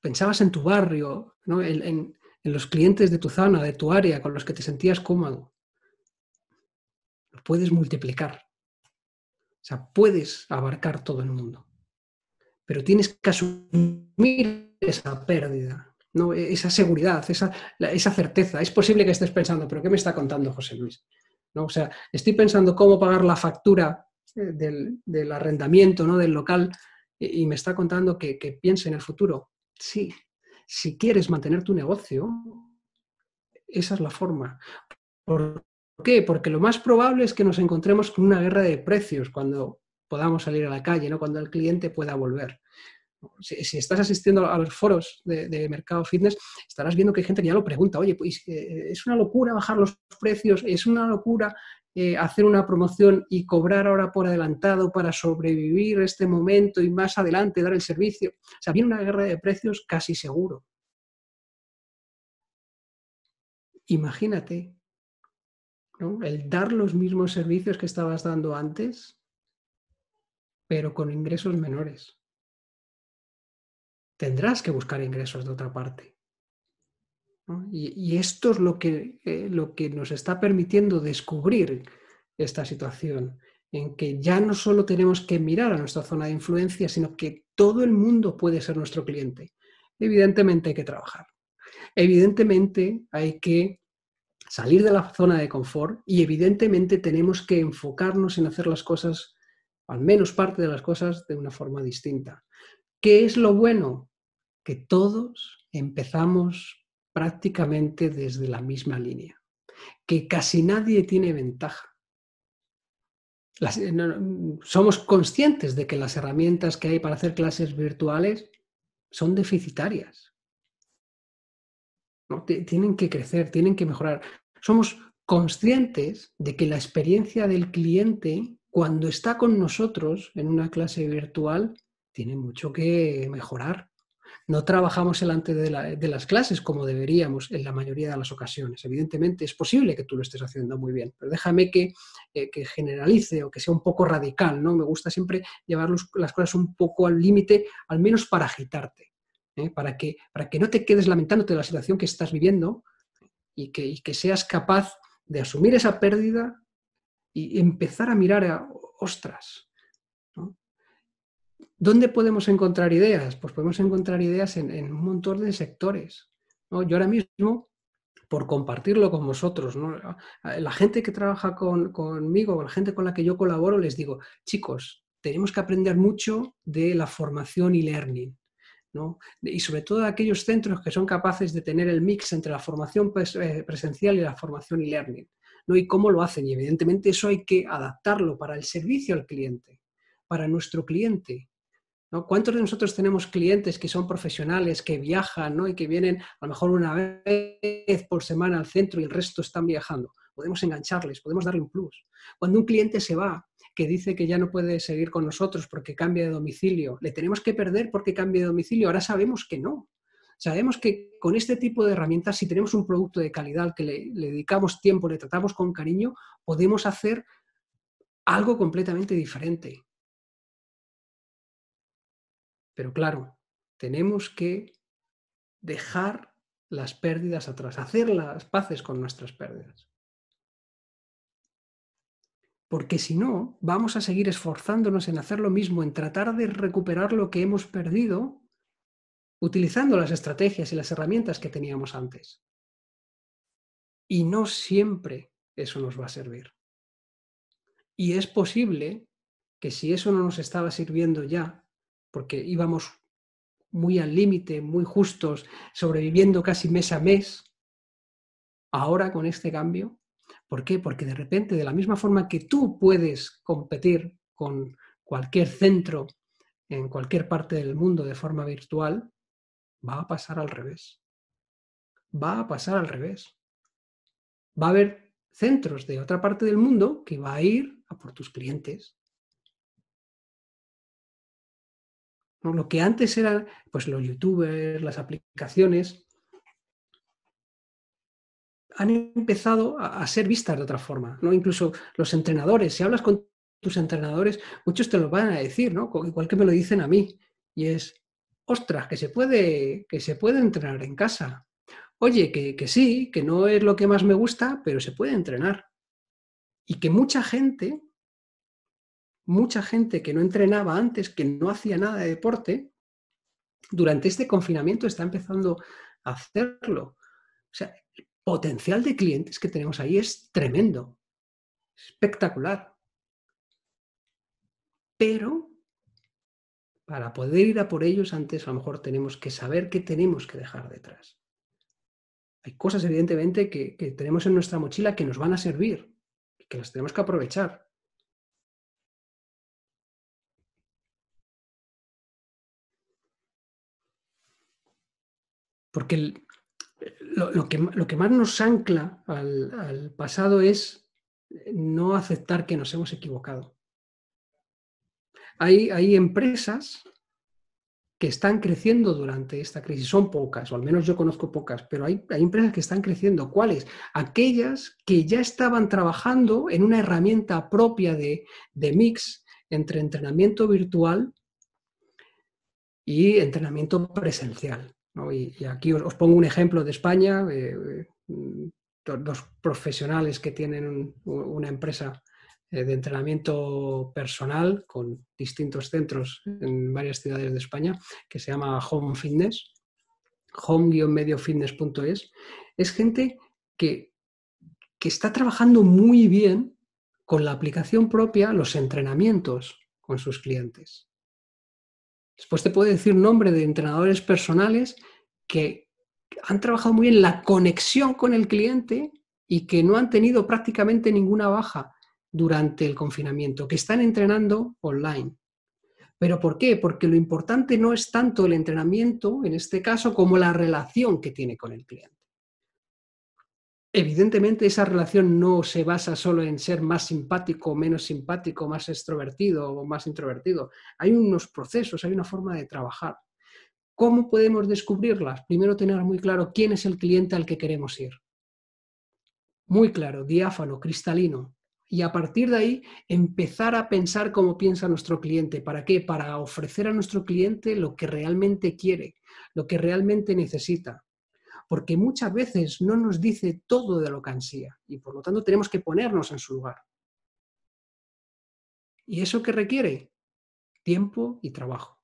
Pensabas en tu barrio, en, en los clientes de tu zona, de tu área, con los que te sentías cómodo. Lo puedes multiplicar. O sea, puedes abarcar todo el mundo. Pero tienes que asumir esa pérdida e-, esa seguridad, esa, certeza. Es posible que estés pensando, pero ¿qué me está contando José Luis? ¿No? O sea, estoy pensando cómo pagar la factura eh, del, arrendamiento, del local, y, me está contando que, piense en el futuro. Sí, si quieres mantener tu negocio, esa es la forma. ¿Por qué? Porque lo más probable es que nos encontremos con una guerra de precios cuando podamos salir a la calle, ¿no? cuando el cliente pueda volver. Si, estás asistiendo a los foros de, mercado fitness, estarás viendo que hay gente que ya lo pregunta, oye, pues eh, eh, es una locura bajar los precios, es una locura eh, hacer una promoción y cobrar ahora por adelantado para sobrevivir este momento y más adelante dar el servicio. O sea, viene una guerra de precios casi seguro. Imagínate el dar los mismos servicios que estabas dando antes, pero con ingresos menores tendrás que buscar ingresos de otra parte. Y, esto es lo que, eh, lo que nos está permitiendo descubrir esta situación, en que ya no solo tenemos que mirar a nuestra zona de influencia, sino que todo el mundo puede ser nuestro cliente. Evidentemente hay que trabajar. Evidentemente hay que salir de la zona de confort y evidentemente tenemos que enfocarnos en hacer las cosas, al menos parte de las cosas, de una forma distinta. ¿Qué es lo bueno? que todos empezamos prácticamente desde la misma línea, que casi nadie tiene ventaja. Eh, somos conscientes de que las herramientas que hay para hacer clases virtuales son deficitarias. Tienen que crecer, tienen que mejorar. Somos conscientes de que la experiencia del cliente cuando está con nosotros en una clase virtual tiene mucho que mejorar. No trabajamos delante de, las clases como deberíamos en la mayoría de las ocasiones. Evidentemente es posible que tú lo estés haciendo muy bien, pero déjame que, eh, generalice o que sea un poco radical, ¿no? Me gusta siempre llevar las cosas un poco al límite, al menos para agitarte, ¿eh? para, que, no te quedes lamentándote de la situación que estás viviendo y que, y que seas capaz de asumir esa pérdida y empezar a mirar a, ostras, ¿Dónde podemos encontrar ideas? Pues podemos encontrar ideas en, un montón de sectores. Yo ahora mismo por compartirlo con vosotros. La gente que trabaja con, conmigo, la gente con la que yo colaboro, les digo, chicos, tenemos que aprender mucho de la formación y learning. Y sobre todo aquellos centros que son capaces de tener el mix entre la formación eh, presencial y la formación y learning. ¿no? Y cómo lo hacen. Y evidentemente eso hay que adaptarlo para el servicio al cliente, para nuestro cliente. ¿Cuántos de nosotros tenemos clientes que son profesionales, que viajan y que vienen a lo mejor una vez por semana al centro y el resto están viajando? Podemos engancharles, podemos darle un plus. Cuando un cliente se va, que dice que ya no puede seguir con nosotros porque cambia de domicilio, le tenemos que perder porque cambia de domicilio, ahora sabemos que no. Sabemos que con este tipo de herramientas, si tenemos un producto de calidad que le dedicamos tiempo, le tratamos con cariño, podemos hacer algo completamente diferente. Pero claro, tenemos que dejar las pérdidas atrás, hacer las paces con nuestras pérdidas. Porque si no, vamos a seguir esforzándonos en hacer lo mismo, en tratar de recuperar lo que hemos perdido, utilizando las estrategias y las herramientas que teníamos antes. Y no siempre eso nos va a servir. Y es posible que si eso no nos estaba sirviendo ya, porque íbamos muy al límite, muy justos, sobreviviendo casi mes a mes, ahora con este cambio, ¿por qué? Porque de repente, de la misma forma que tú puedes competir con cualquier centro en cualquier parte del mundo de forma virtual, va a pasar al revés. Va a pasar al revés. Va a haber centros de otra parte del mundo que va a ir a por tus clientes, Lo que antes eran pues, los youtubers, las aplicaciones, han empezado a, ser vistas de otra forma, ¿no? Incluso los entrenadores, si hablas con tus entrenadores, muchos te lo van a decir, ¿no? Igual que me lo dicen a mí, y es, ostras, que se puede, que se puede entrenar en casa. Oye, que, que sí, que no es lo que más me gusta, pero se puede entrenar. Y que mucha gente mucha gente que no entrenaba antes, que no hacía nada de deporte, durante este confinamiento está empezando a hacerlo. O sea, el potencial de clientes que tenemos ahí es tremendo, espectacular. Pero para poder ir a por ellos antes a lo mejor tenemos que saber qué tenemos que dejar detrás. Hay cosas evidentemente que, tenemos en nuestra mochila que nos van a servir, y que las tenemos que aprovechar. porque lo, que, más nos ancla al, pasado es no aceptar que nos hemos equivocado. Hay, empresas que están creciendo durante esta crisis. Son pocas, o al menos yo conozco pocas, pero hay, empresas que están creciendo. ¿Cuáles? Aquellas que ya estaban trabajando en una herramienta propia de mix entre entrenamiento virtual y entrenamiento presencial. Y, aquí os, pongo un ejemplo de España, eh, eh, dos, profesionales que tienen una empresa eh, de entrenamiento personal con distintos centros en varias ciudades de España que se llama Home Fitness, home-mediofitness.es. Es gente que está trabajando muy bien con la aplicación propia los entrenamientos con sus clientes. Después te puedo decir nombre de entrenadores personales que han trabajado muy bien la conexión con el cliente y que no han tenido prácticamente ninguna baja durante el confinamiento, que están entrenando online. ¿Pero por qué? Porque lo importante no es tanto el entrenamiento, en este caso, como la relación que tiene con el cliente. Evidentemente esa relación no se basa solo en ser más simpático, menos simpático, más extrovertido o más introvertido. Hay unos procesos, hay una forma de trabajar. ¿Cómo podemos descubrirlas? Primero tener muy claro quién es el cliente al que queremos ir. Muy claro, diáfano, cristalino. Y a partir de ahí empezar a pensar cómo piensa nuestro cliente. ¿Para qué? Para ofrecer a nuestro cliente lo que realmente quiere, lo que realmente necesita porque muchas veces no nos dice todo de lo que ansía y por lo tanto tenemos que ponernos en su lugar. ¿Y eso qué requiere? Tiempo y trabajo.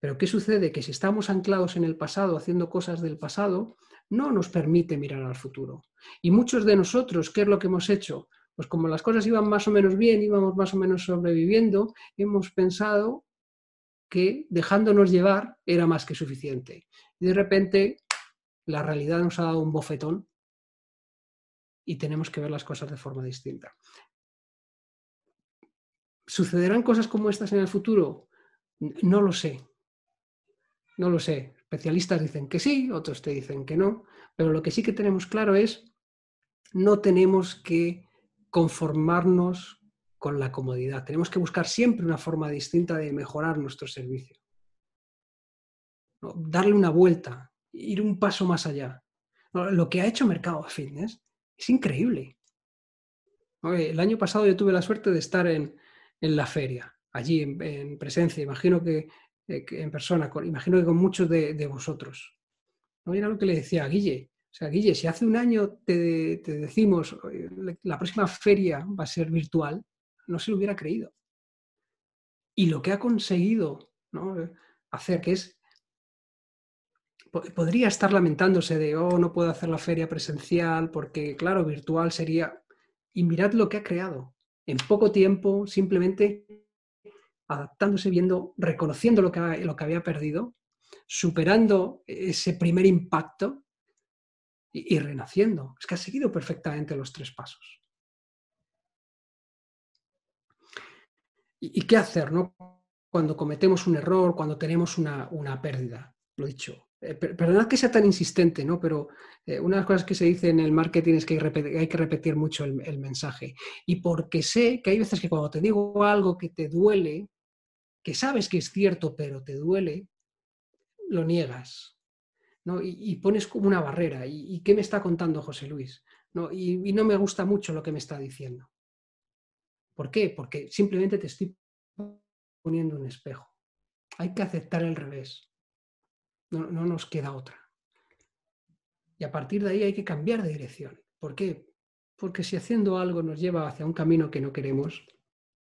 Pero ¿qué sucede? Que si estamos anclados en el pasado, haciendo cosas del pasado, no nos permite mirar al futuro. Y muchos de nosotros, ¿qué es lo que hemos hecho? Pues como las cosas iban más o menos bien, íbamos más o menos sobreviviendo, hemos pensado que dejándonos llevar era más que suficiente. Y de repente la realidad nos ha dado un bofetón y tenemos que ver las cosas de forma distinta. ¿Sucederán cosas como estas en el futuro? No lo sé. No lo sé. Especialistas dicen que sí, otros te dicen que no, pero lo que sí que tenemos claro es no tenemos que conformarnos con la comodidad. Tenemos que buscar siempre una forma distinta de mejorar nuestro servicio. Darle una vuelta, ir un paso más allá. Lo que ha hecho Mercado Fitness es increíble. El año pasado yo tuve la suerte de estar en, la feria, allí en, presencia, imagino que, eh, en persona, imagino que con muchos de, vosotros. Era lo que le decía a Guille. O sea, Guille, si hace un año te, decimos la próxima feria va a ser virtual, no se lo hubiera creído. Y lo que ha conseguido hacer, que es podría estar lamentándose de, oh, no puedo hacer la feria presencial porque, claro, virtual sería... Y mirad lo que ha creado. En poco tiempo, simplemente adaptándose, viendo, reconociendo lo que, lo que había perdido, superando ese primer impacto y, renaciendo. Es que ha seguido perfectamente los tres pasos. ¿Y, qué hacer, no? Cuando cometemos un error, cuando tenemos una, pérdida. Lo he dicho, eh, perdonad que sea tan insistente, ¿no? Pero eh, una de las cosas que se dice en el marketing es que hay, que repetir mucho el, mensaje. Y porque sé que hay veces que cuando te digo algo que te duele, que sabes que es cierto, pero te duele, lo niegas, Y, pones como una barrera. ¿Y, qué me está contando José Luis? ¿No? Y, y no me gusta mucho lo que me está diciendo. ¿Por qué? Porque simplemente te estoy poniendo un espejo. Hay que aceptar el revés no, nos queda otra. Y a partir de ahí hay que cambiar de dirección. ¿Por qué? Porque si haciendo algo nos lleva hacia un camino que no queremos,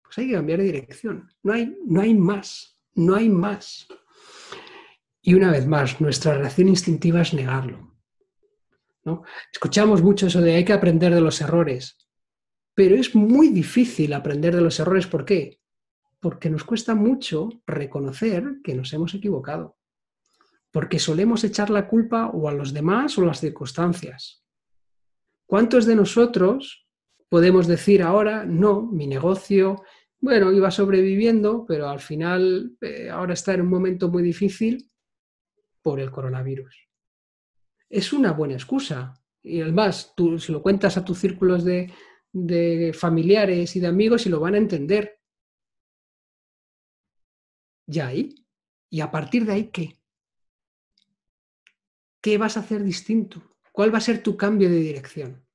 pues hay que cambiar de dirección. No hay, no hay más, no hay más. Y una vez más, nuestra reacción instintiva es negarlo. ¿no? Escuchamos mucho eso de hay que aprender de los errores, pero es muy difícil aprender de los errores. ¿Por qué? Porque nos cuesta mucho reconocer que nos hemos equivocado porque solemos echar la culpa o a los demás o a las circunstancias. ¿Cuántos de nosotros podemos decir ahora, no, mi negocio, bueno, iba sobreviviendo, pero al final eh, ahora está en un momento muy difícil por el coronavirus? Es una buena excusa. Y además, tú si lo cuentas a tus círculos de, de familiares y de amigos y lo van a entender. Ya ahí. ¿Y a partir de ahí qué? ¿Qué vas a hacer distinto? ¿Cuál va a ser tu cambio de dirección?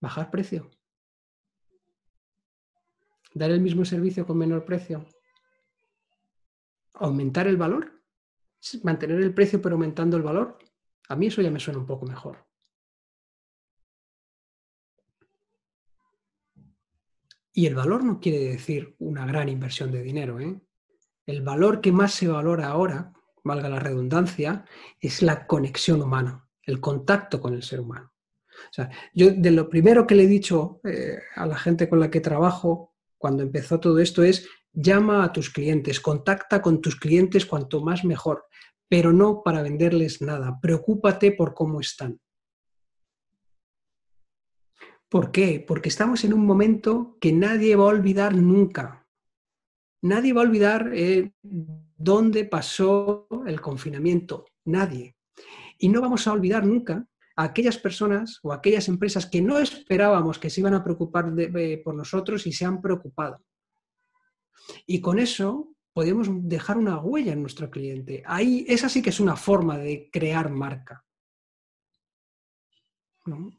Bajar precio. Dar el mismo servicio con menor precio. Aumentar el valor. Mantener el precio pero aumentando el valor. A mí eso ya me suena un poco mejor. Y el valor no quiere decir una gran inversión de dinero. ¿eh? El valor que más se valora ahora, valga la redundancia, es la conexión humana, el contacto con el ser humano. yo de lo primero que le he dicho eh, a la gente con la que trabajo cuando empezó todo esto es llama a tus clientes, contacta con tus clientes cuanto más mejor, pero no para venderles nada, preocúpate por cómo están. ¿Por qué? Porque estamos en un momento que nadie va a olvidar nunca. Nadie va a olvidar eh, dónde pasó el confinamiento, nadie. Y no vamos a olvidar nunca a aquellas personas o aquellas empresas que no esperábamos que se iban a preocupar eh, por nosotros y se han preocupado. Y con eso podemos dejar una huella en nuestro cliente. Ahí esa sí que es una forma de crear marca.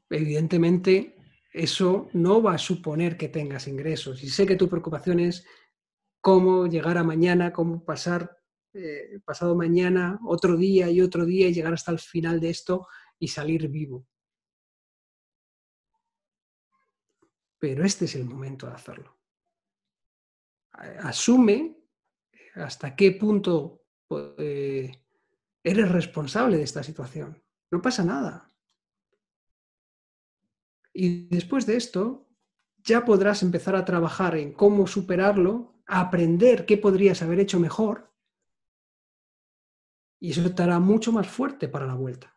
Evidentemente, eso no va a suponer que tengas ingresos. Y sé que tu preocupación es cómo llegar a mañana, cómo pasar eh, pasado mañana, otro día y otro día y llegar hasta el final de esto y salir vivo. Pero este es el momento de hacerlo. Eh, asume hasta qué punto eh, eres responsable de esta situación. No pasa nada. Y después de esto, ya podrás empezar a trabajar en cómo superarlo aprender qué podrías haber hecho mejor y eso estará mucho más fuerte para la vuelta.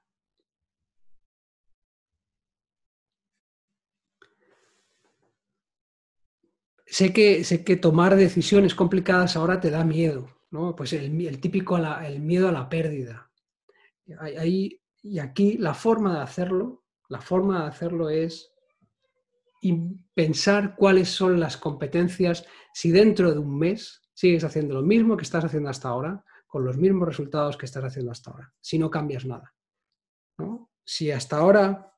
Sé que, sé que tomar decisiones complicadas ahora te da miedo, ¿no? Pues el, típico, el miedo a la pérdida. y aquí la forma de hacerlo, la forma de hacerlo es y pensar cuáles son las competencias si dentro de un mes sigues haciendo lo mismo que estás haciendo hasta ahora, con los mismos resultados que estás haciendo hasta ahora, si no cambias nada. Si hasta ahora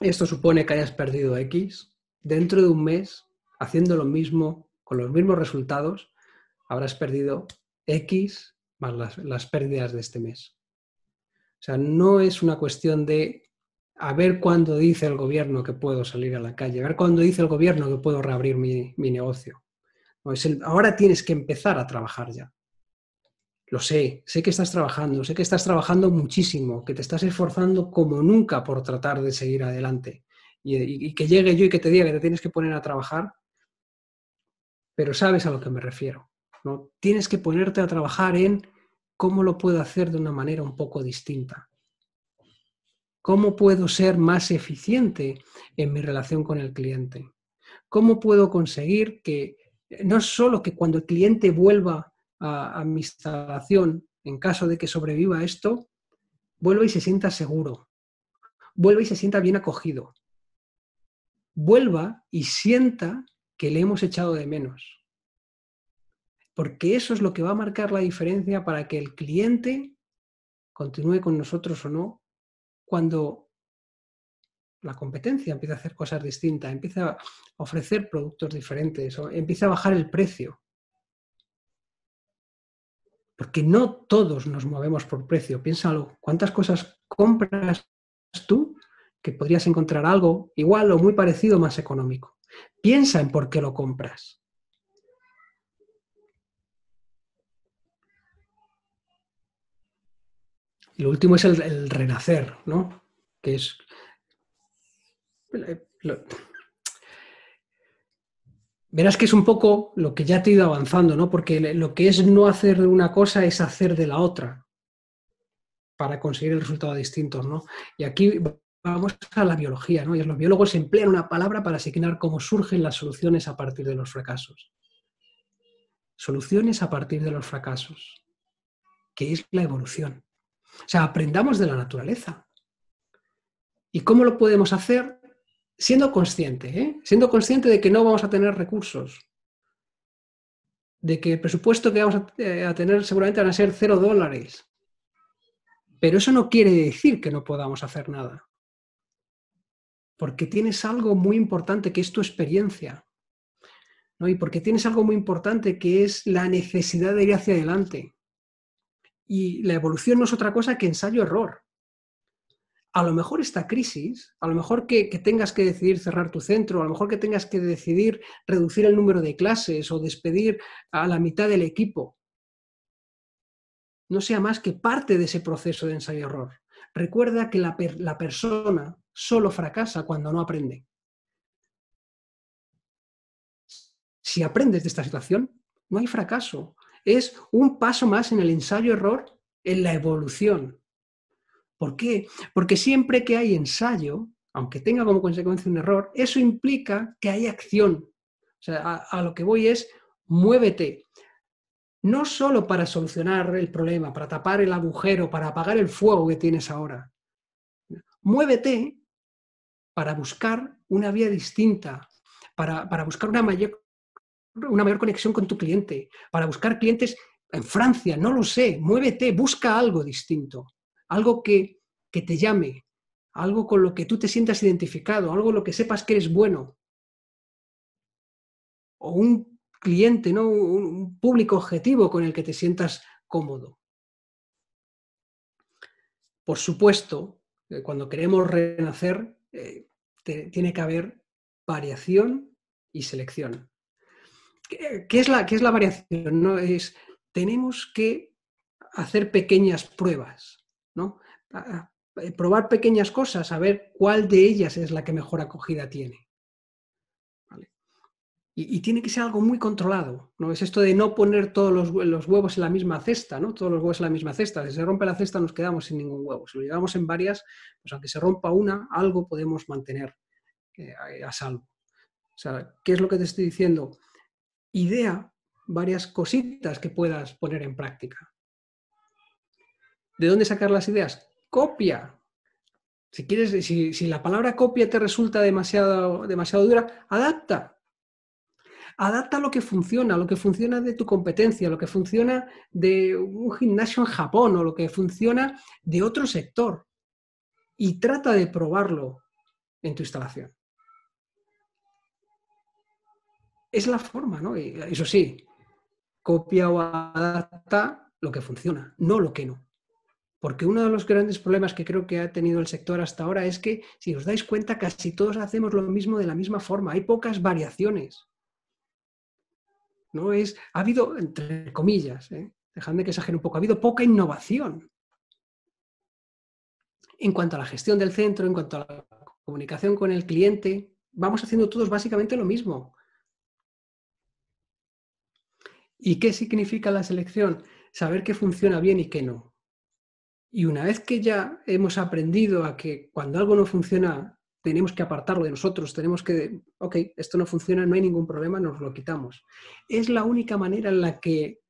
esto supone que hayas perdido X, dentro de un mes, haciendo lo mismo, con los mismos resultados, habrás perdido X más las, las pérdidas de este mes. O sea, no es una cuestión de a ver cuándo dice el gobierno que puedo salir a la calle, a ver cuándo dice el gobierno que puedo reabrir mi, negocio. ahora tienes que empezar a trabajar ya. Lo sé, sé que estás trabajando, sé que estás trabajando muchísimo, que te estás esforzando como nunca por tratar de seguir adelante. Y, que llegue yo y que te diga que te tienes que poner a trabajar, pero sabes a lo que me refiero. ¿no? Tienes que ponerte a trabajar en cómo lo puedo hacer de una manera un poco distinta. ¿Cómo puedo ser más eficiente en mi relación con el cliente? ¿Cómo puedo conseguir que no solo que cuando el cliente vuelva a, mi instalación, en caso de que sobreviva esto, vuelva y se sienta seguro, vuelva y se sienta bien acogido, vuelva y sienta que le hemos echado de menos. Porque eso es lo que va a marcar la diferencia para que el cliente continúe con nosotros o no, cuando la competencia empieza a hacer cosas distintas, empieza a ofrecer productos diferentes, o empieza a bajar el precio. Porque no todos nos movemos por precio. Piénsalo, ¿cuántas cosas compras tú que podrías encontrar algo igual o muy parecido más económico? Piensa en por qué lo compras. Y lo último es el, renacer, ¿no? Que es... Verás que es un poco lo que ya te he ido avanzando, ¿no? Porque lo que es no hacer de una cosa es hacer de la otra para conseguir el resultado distinto, ¿no? Y aquí vamos a la biología, ¿no? Y los biólogos emplean una palabra para asignar cómo surgen las soluciones a partir de los fracasos. Soluciones a partir de los fracasos, que es la evolución. O sea, aprendamos de la naturaleza. ¿Y cómo lo podemos hacer? Siendo consciente, ¿eh? siendo consciente de que no vamos a tener recursos, de que el presupuesto que vamos eh, a, tener seguramente van a ser cero dólares. Pero eso no quiere decir que no podamos hacer nada. Porque tienes algo muy importante que es tu experiencia. ¿no? Y porque tienes algo muy importante que es la necesidad de ir hacia adelante. Y la evolución no es otra cosa que ensayo-error. A lo mejor esta crisis, a lo mejor que, tengas que decidir cerrar tu centro, a lo mejor que tengas que decidir reducir el número de clases o despedir a la mitad del equipo, no sea más que parte de ese proceso de ensayo-error. Recuerda que la, la persona solo fracasa cuando no aprende. Si aprendes de esta situación, no hay fracaso, es un paso más en el ensayo-error, en la evolución. ¿Por qué? Porque siempre que hay ensayo, aunque tenga como consecuencia un error, eso implica que hay acción. O sea, a, lo que voy es, muévete. No solo para solucionar el problema, para tapar el agujero, para apagar el fuego que tienes ahora. Muévete para buscar una vía distinta, para, para buscar una mayor una mayor conexión con tu cliente, para buscar clientes en Francia, no lo sé, muévete, busca algo distinto, algo que, te llame, algo con lo que tú te sientas identificado, algo lo que sepas que eres bueno. O un cliente, ¿no? un público objetivo con el que te sientas cómodo. Por supuesto, eh, cuando queremos renacer, eh, tiene que haber variación y selección. ¿Qué, es la, es la variación? ¿no? Es, tenemos que hacer pequeñas pruebas, ¿no? Eh, probar pequeñas cosas, a ver cuál de ellas es la que mejor acogida tiene. ¿Vale? Y, tiene que ser algo muy controlado, ¿no? Es esto de no poner todos los, huevos en la misma cesta, ¿no? Todos los huevos en la misma cesta. Si se rompe la cesta nos quedamos sin ningún huevo. Si lo llevamos en varias, pues aunque se rompa una, algo podemos mantener eh, a, salvo. ¿qué es lo que te estoy diciendo? idea varias cositas que puedas poner en práctica. ¿De dónde sacar las ideas? Copia. Si, quieres, si, la palabra copia te resulta demasiado, demasiado dura, adapta. Adapta lo que funciona, lo que funciona de tu competencia, lo que funciona de un gimnasio en Japón o lo que funciona de otro sector. Y trata de probarlo en tu instalación es la forma, ¿no? eso sí, copia o adapta lo que funciona, no lo que no. Porque uno de los grandes problemas que creo que ha tenido el sector hasta ahora es que, si os dais cuenta, casi todos hacemos lo mismo de la misma forma. Hay pocas variaciones. No es, ha habido, entre comillas, ¿eh? dejadme que exagere un poco, ha habido poca innovación en cuanto a la gestión del centro, en cuanto a la comunicación con el cliente. Vamos haciendo todos básicamente lo mismo. ¿Y qué significa la selección? Saber qué funciona bien y qué no. Y una vez que ya hemos aprendido a que cuando algo no funciona, tenemos que apartarlo de nosotros, tenemos que, ok, esto no funciona, no hay ningún problema, nos lo quitamos. Es la única manera en la que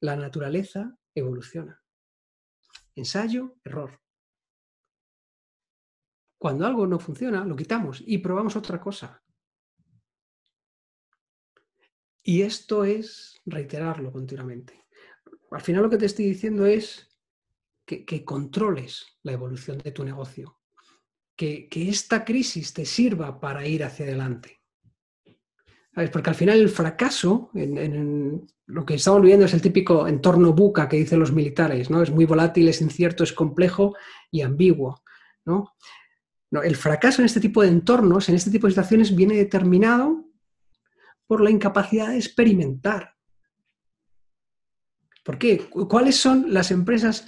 la naturaleza evoluciona. Ensayo, error. Cuando algo no funciona, lo quitamos y probamos otra cosa. Y esto es reiterarlo continuamente. Al final lo que te estoy diciendo es que, controles la evolución de tu negocio, que, esta crisis te sirva para ir hacia adelante. Porque al final el fracaso, en, lo que estamos viendo es el típico entorno buca que dicen los militares, ¿no? Es muy volátil, es incierto, es complejo y ambiguo, ¿no? No, el fracaso en este tipo de entornos, en este tipo de situaciones, viene determinado por la incapacidad de experimentar. ¿Por qué? ¿Cuáles son las empresas,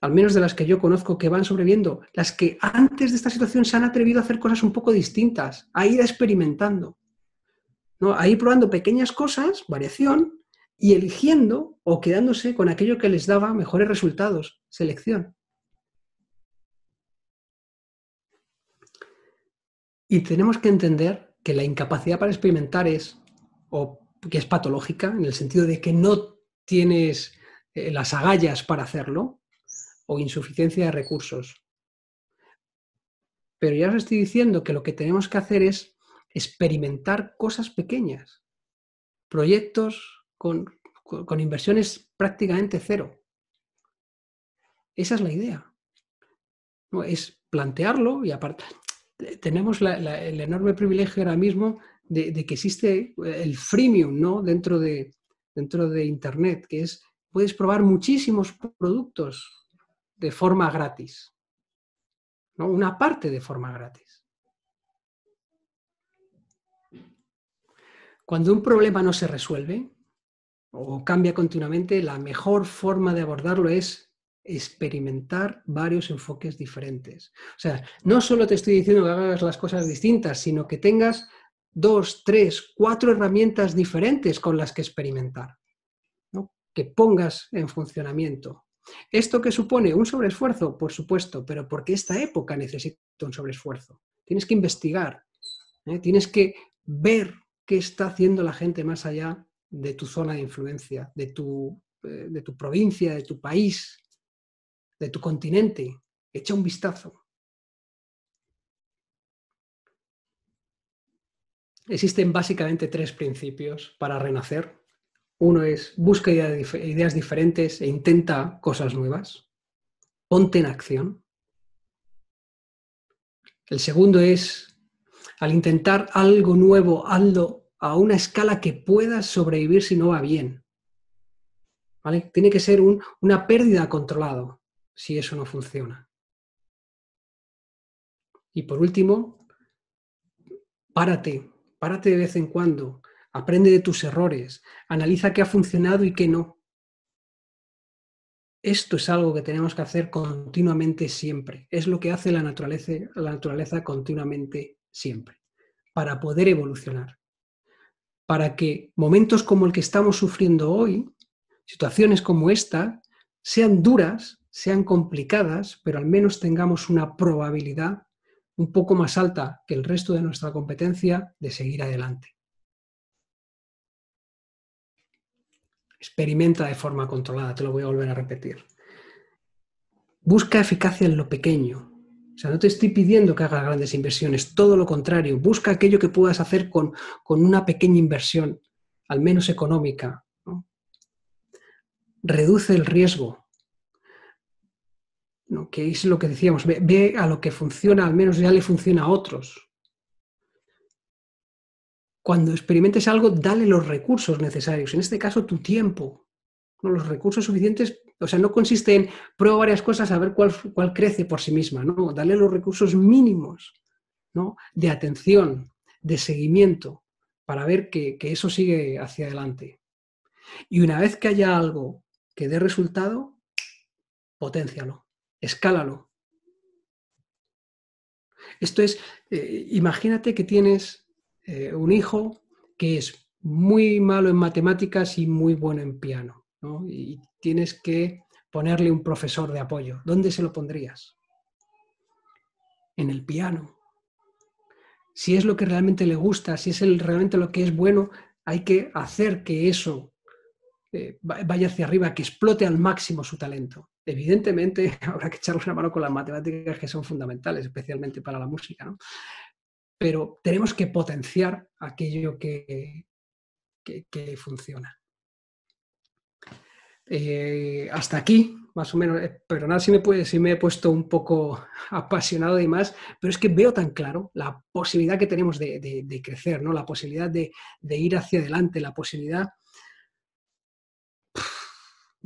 al menos de las que yo conozco, que van sobreviviendo? Las que antes de esta situación se han atrevido a hacer cosas un poco distintas, a ir experimentando, ¿no? a ir probando pequeñas cosas, variación, y eligiendo o quedándose con aquello que les daba mejores resultados, selección. Y tenemos que entender que la incapacidad para experimentar es o que es patológica, en el sentido de que no tienes eh, las agallas para hacerlo, o insuficiencia de recursos. Pero ya os estoy diciendo que lo que tenemos que hacer es experimentar cosas pequeñas, proyectos con, inversiones prácticamente cero. Esa es la idea. ¿No? Es plantearlo y aparte, tenemos el enorme privilegio ahora mismo de, que existe eh, el freemium ¿no? dentro, de, dentro de Internet, que es puedes probar muchísimos productos de forma gratis, una parte de forma gratis. Cuando un problema no se resuelve o cambia continuamente, la mejor forma de abordarlo es experimentar varios enfoques diferentes. O sea, no solo te estoy diciendo que hagas las cosas distintas, sino que tengas dos, tres, cuatro herramientas diferentes con las que experimentar, que pongas en funcionamiento. ¿Esto que supone? ¿Un sobreesfuerzo? Por supuesto, pero porque esta época necesita un sobreesfuerzo. Tienes que investigar, ¿eh? tienes que ver qué está haciendo la gente más allá de tu zona de influencia, de tu, eh, de tu provincia, de tu país, de tu continente. Echa un vistazo. existen básicamente tres principios para renacer. Uno es busca ideas diferentes e intenta cosas nuevas. Ponte en acción. El segundo es, al intentar algo nuevo, hazlo a una escala que pueda sobrevivir si no va bien. Tiene que ser una pérdida controlado si eso no funciona. Y por último, párate párate de vez en cuando, aprende de tus errores, analiza qué ha funcionado y qué no. Esto es algo que tenemos que hacer continuamente siempre. Es lo que hace la naturaleza, la naturaleza continuamente siempre, para poder evolucionar. Para que momentos como el que estamos sufriendo hoy, situaciones como esta, sean duras, sean complicadas, pero al menos tengamos una probabilidad un poco más alta que el resto de nuestra competencia de seguir adelante. Experimenta de forma controlada, te lo voy a volver a repetir. Busca eficacia en lo pequeño. O sea, no te estoy pidiendo que hagas grandes inversiones, todo lo contrario, busca aquello que puedas hacer con, una pequeña inversión, al menos económica. Reduce el riesgo, ¿no? que es lo que decíamos, ve, a lo que funciona, al menos ya le funciona a otros. Cuando experimentes algo, dale los recursos necesarios, en este caso tu tiempo, los recursos suficientes, o sea, no consiste en prueba varias cosas a ver cuál, crece por sí misma, no, dale los recursos mínimos ¿no? de atención, de seguimiento, para ver que, que eso sigue hacia adelante. Y una vez que haya algo que dé resultado, potencialo escálalo. Esto es, eh, imagínate que tienes eh, un hijo que es muy malo en matemáticas y muy bueno en piano, y tienes que ponerle un profesor de apoyo. ¿Dónde se lo pondrías? En el piano. Si es lo que realmente le gusta, si es realmente lo que es bueno, hay que hacer que eso eh, vaya hacia arriba, que explote al máximo su talento evidentemente habrá que echarle una mano con las matemáticas que son fundamentales, especialmente para la música, ¿no? Pero tenemos que potenciar aquello que, funciona. Eh, hasta aquí, más o menos, Pero eh, perdonad si me, he puesto un poco apasionado y más, pero es que veo tan claro la posibilidad que tenemos de, crecer, ¿no? la posibilidad de, ir hacia adelante, la posibilidad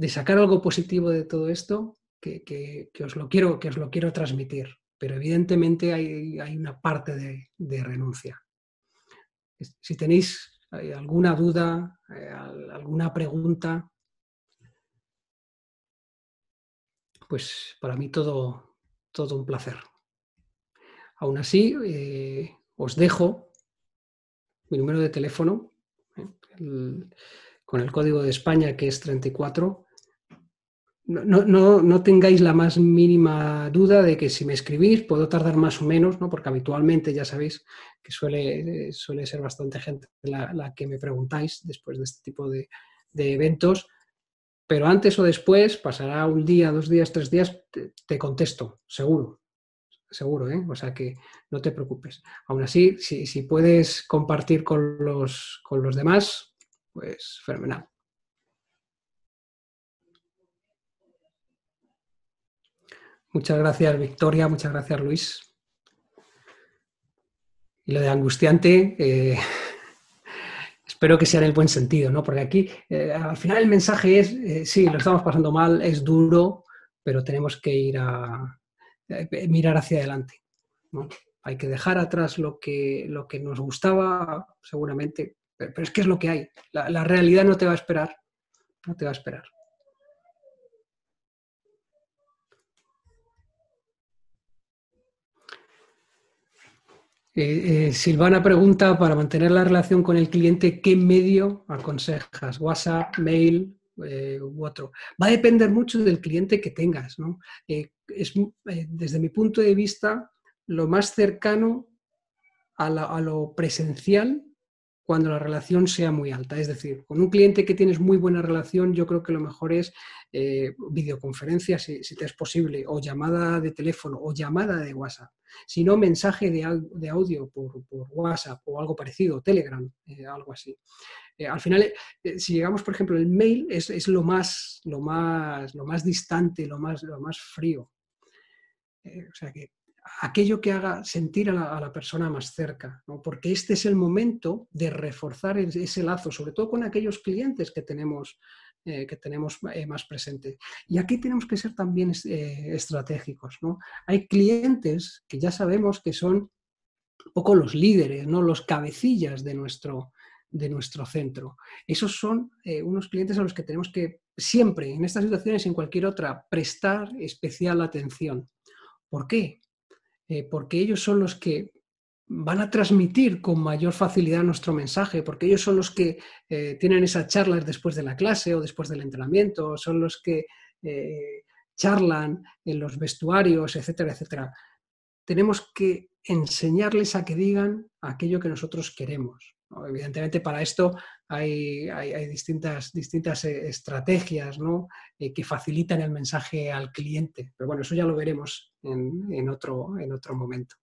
de sacar algo positivo de todo esto, que, os, lo quiero, que os lo quiero transmitir. Pero evidentemente hay, una parte de, renuncia. Si tenéis eh, alguna duda, eh, alguna pregunta, pues para mí todo, todo un placer. Aún así, eh, os dejo mi número de teléfono, con el código de España que es 34 no, no, no, tengáis la más mínima duda de que si me escribís puedo tardar más o menos, ¿no? porque habitualmente ya sabéis que suele, suele ser bastante gente la, que me preguntáis después de este tipo de, eventos, pero antes o después, pasará un día, dos días, tres días, te, contesto, seguro, seguro, ¿eh? o sea que no te preocupes. Aún así, si, si puedes compartir con los, con los demás, pues fenomenal. Muchas gracias, Victoria. Muchas gracias, Luis. Y lo de angustiante, eh, espero que sea en el buen sentido, ¿no? Porque aquí, eh, al final, el mensaje es: eh, sí, lo estamos pasando mal, es duro, pero tenemos que ir a mirar hacia adelante. Hay que dejar atrás lo que, lo que nos gustaba, seguramente, pero, es que es lo que hay. la realidad no te va a esperar, no te va a esperar. Eh, eh, Silvana pregunta, para mantener la relación con el cliente, ¿qué medio aconsejas? ¿WhatsApp, mail eh, u otro? Va a depender mucho del cliente que tengas. es, desde mi punto de vista, lo más cercano a, a lo presencial cuando la relación sea muy alta. Es decir, con un cliente que tienes muy buena relación, yo creo que lo mejor es eh, videoconferencia, si, te es posible, o llamada de teléfono, o llamada de WhatsApp. Si no, mensaje de, audio por, WhatsApp o algo parecido, Telegram, eh, algo así. Eh, al final, si llegamos, por ejemplo, el mail es, es, lo, más, lo, más, lo más distante, lo más, lo más frío. o sea que aquello que haga sentir a la, persona más cerca, porque este es el momento de reforzar ese lazo, sobre todo con aquellos clientes que tenemos, eh, que tenemos eh, más presentes. Y aquí tenemos que ser también eh, estratégicos. Hay clientes que ya sabemos que son un poco los líderes, ¿no? los cabecillas de nuestro, de nuestro centro. Esos son unos clientes a los que tenemos que siempre, en estas situaciones y en cualquier otra, prestar especial atención. ¿Por qué? Eh, porque ellos son los que van a transmitir con mayor facilidad nuestro mensaje, porque ellos son los que eh, tienen esas charlas después de la clase o después del entrenamiento, son los que eh, charlan en los vestuarios, etcétera, etcétera. Tenemos que enseñarles a que digan aquello que nosotros queremos. Evidentemente para esto hay, distintas, distintas eh, estrategias eh, que facilitan el mensaje al cliente, pero bueno, eso ya lo veremos en otro, en otro momento.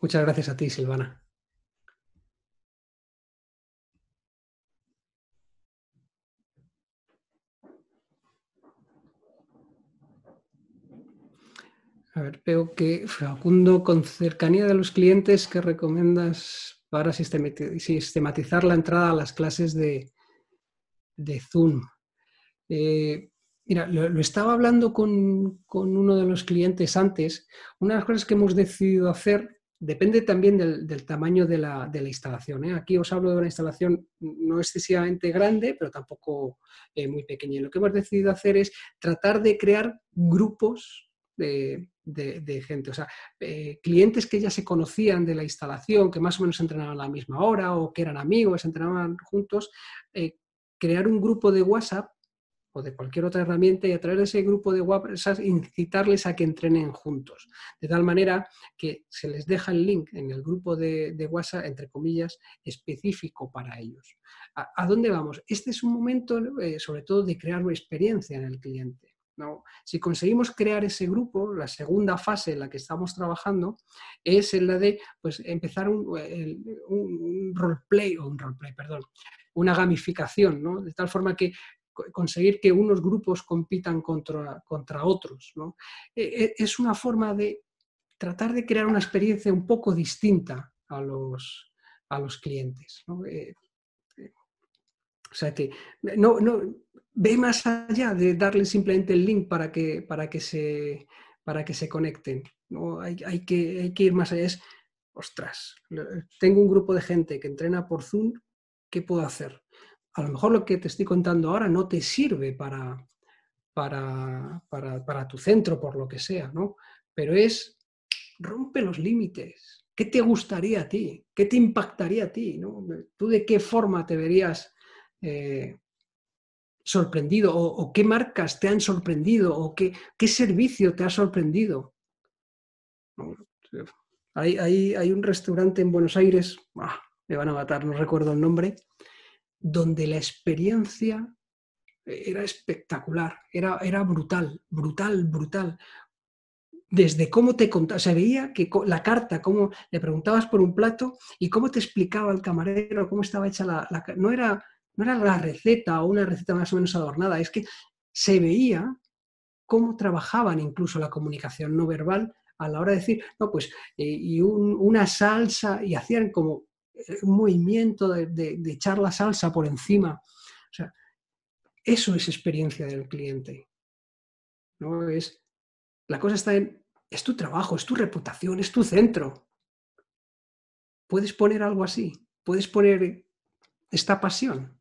Muchas gracias a ti, Silvana. A ver, veo que Facundo, con cercanía de los clientes, ¿qué recomiendas para sistematizar la entrada a las clases de, Zoom? Eh, mira, lo, estaba hablando con, uno de los clientes antes. Una de las cosas que hemos decidido hacer depende también del, tamaño de la, instalación. ¿eh? Aquí os hablo de una instalación no excesivamente grande, pero tampoco eh, muy pequeña. lo que hemos decidido hacer es tratar de crear grupos de, gente, o sea, eh, clientes que ya se conocían de la instalación, que más o menos entrenaban a la misma hora o que eran amigos, entrenaban juntos, eh, crear un grupo de WhatsApp o de cualquier otra herramienta y a través de ese grupo de WhatsApp incitarles a que entrenen juntos. De tal manera que se les deja el link en el grupo de, WhatsApp, entre comillas, específico para ellos. ¿A, dónde vamos? Este es un momento eh, sobre todo de crear una experiencia en el cliente. Si conseguimos crear ese grupo, la segunda fase en la que estamos trabajando es en la de pues, empezar un, un, un roleplay, o un perdón, una gamificación, ¿no? de tal forma que conseguir que unos grupos compitan contra, otros. ¿no? E, e, es una forma de tratar de crear una experiencia un poco distinta a los, clientes. ¿no? Eh, o sea que ve más allá de darle simplemente el link para que, para que, se, para que se conecten. ¿no? Hay, hay, que, hay que ir más allá. Es, ostras, tengo un grupo de gente que entrena por Zoom, ¿qué puedo hacer? A lo mejor lo que te estoy contando ahora no te sirve para, tu centro, por lo que sea, ¿no? Pero es, rompe los límites. ¿Qué te gustaría a ti? ¿Qué te impactaría a ti? ¿no? ¿Tú de qué forma te verías eh, sorprendido o, qué marcas te han sorprendido o qué, qué servicio te ha sorprendido. Hay, hay, un restaurante en Buenos Aires, ah, me van a matar, no recuerdo el nombre, donde la experiencia era espectacular, era, era brutal, brutal, brutal. Desde cómo te contaba, se veía que la carta, cómo le preguntabas por un plato y cómo te explicaba el camarero, cómo estaba hecha la, la no era no era la receta o una receta más o menos adornada, es que se veía cómo trabajaban incluso la comunicación no verbal a la hora de decir, no, pues, eh, y una salsa, y hacían como eh, un movimiento de, echar la salsa por encima. O sea, eso es experiencia del cliente. ¿no? Es, la cosa está en, es tu trabajo, es tu reputación, es tu centro. Puedes poner algo así, puedes poner esta pasión.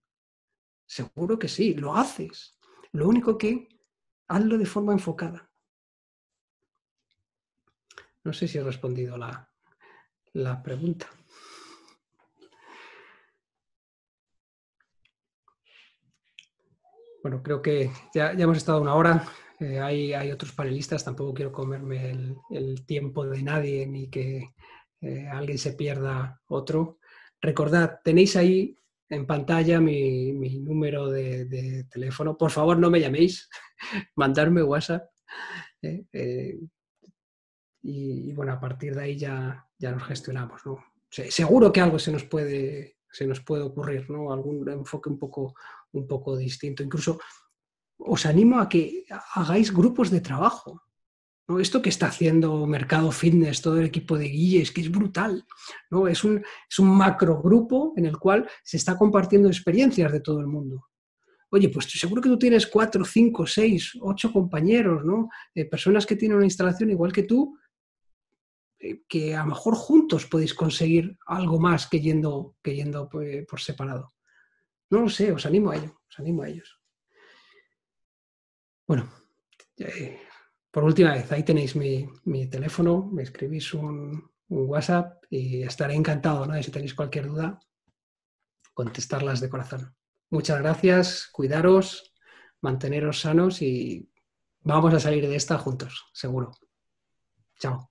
Seguro que sí, lo haces. Lo único que hazlo de forma enfocada. No sé si he respondido la, pregunta. Bueno, creo que ya, hemos estado una hora. Eh, hay, otros panelistas, tampoco quiero comerme el, tiempo de nadie ni que eh, alguien se pierda otro. Recordad, tenéis ahí en pantalla mi, número de, teléfono. Por favor, no me llaméis, mandarme WhatsApp. ¿eh? Eh, y, bueno, a partir de ahí ya, ya nos gestionamos. ¿no? seguro que algo se nos puede, se nos puede ocurrir, ¿no? algún enfoque un poco, un poco distinto. Incluso os animo a que hagáis grupos de trabajo. Esto que está haciendo Mercado Fitness, todo el equipo de Guilles, que es brutal, ¿no? Es un, es un macro grupo en el cual se está compartiendo experiencias de todo el mundo. Oye, pues seguro que tú tienes cuatro, cinco, seis, ocho compañeros, ¿no? Eh, personas que tienen una instalación igual que tú, eh, que a lo mejor juntos podéis conseguir algo más que yendo, que yendo pues, por separado. No lo sé, os animo a ello, os animo a ellos. Bueno, eh, por última vez, ahí tenéis mi, teléfono, me escribís un, un, WhatsApp y estaré encantado, ¿no? si tenéis cualquier duda, contestarlas de corazón. Muchas gracias, cuidaros, manteneros sanos y vamos a salir de esta juntos, seguro. Chao.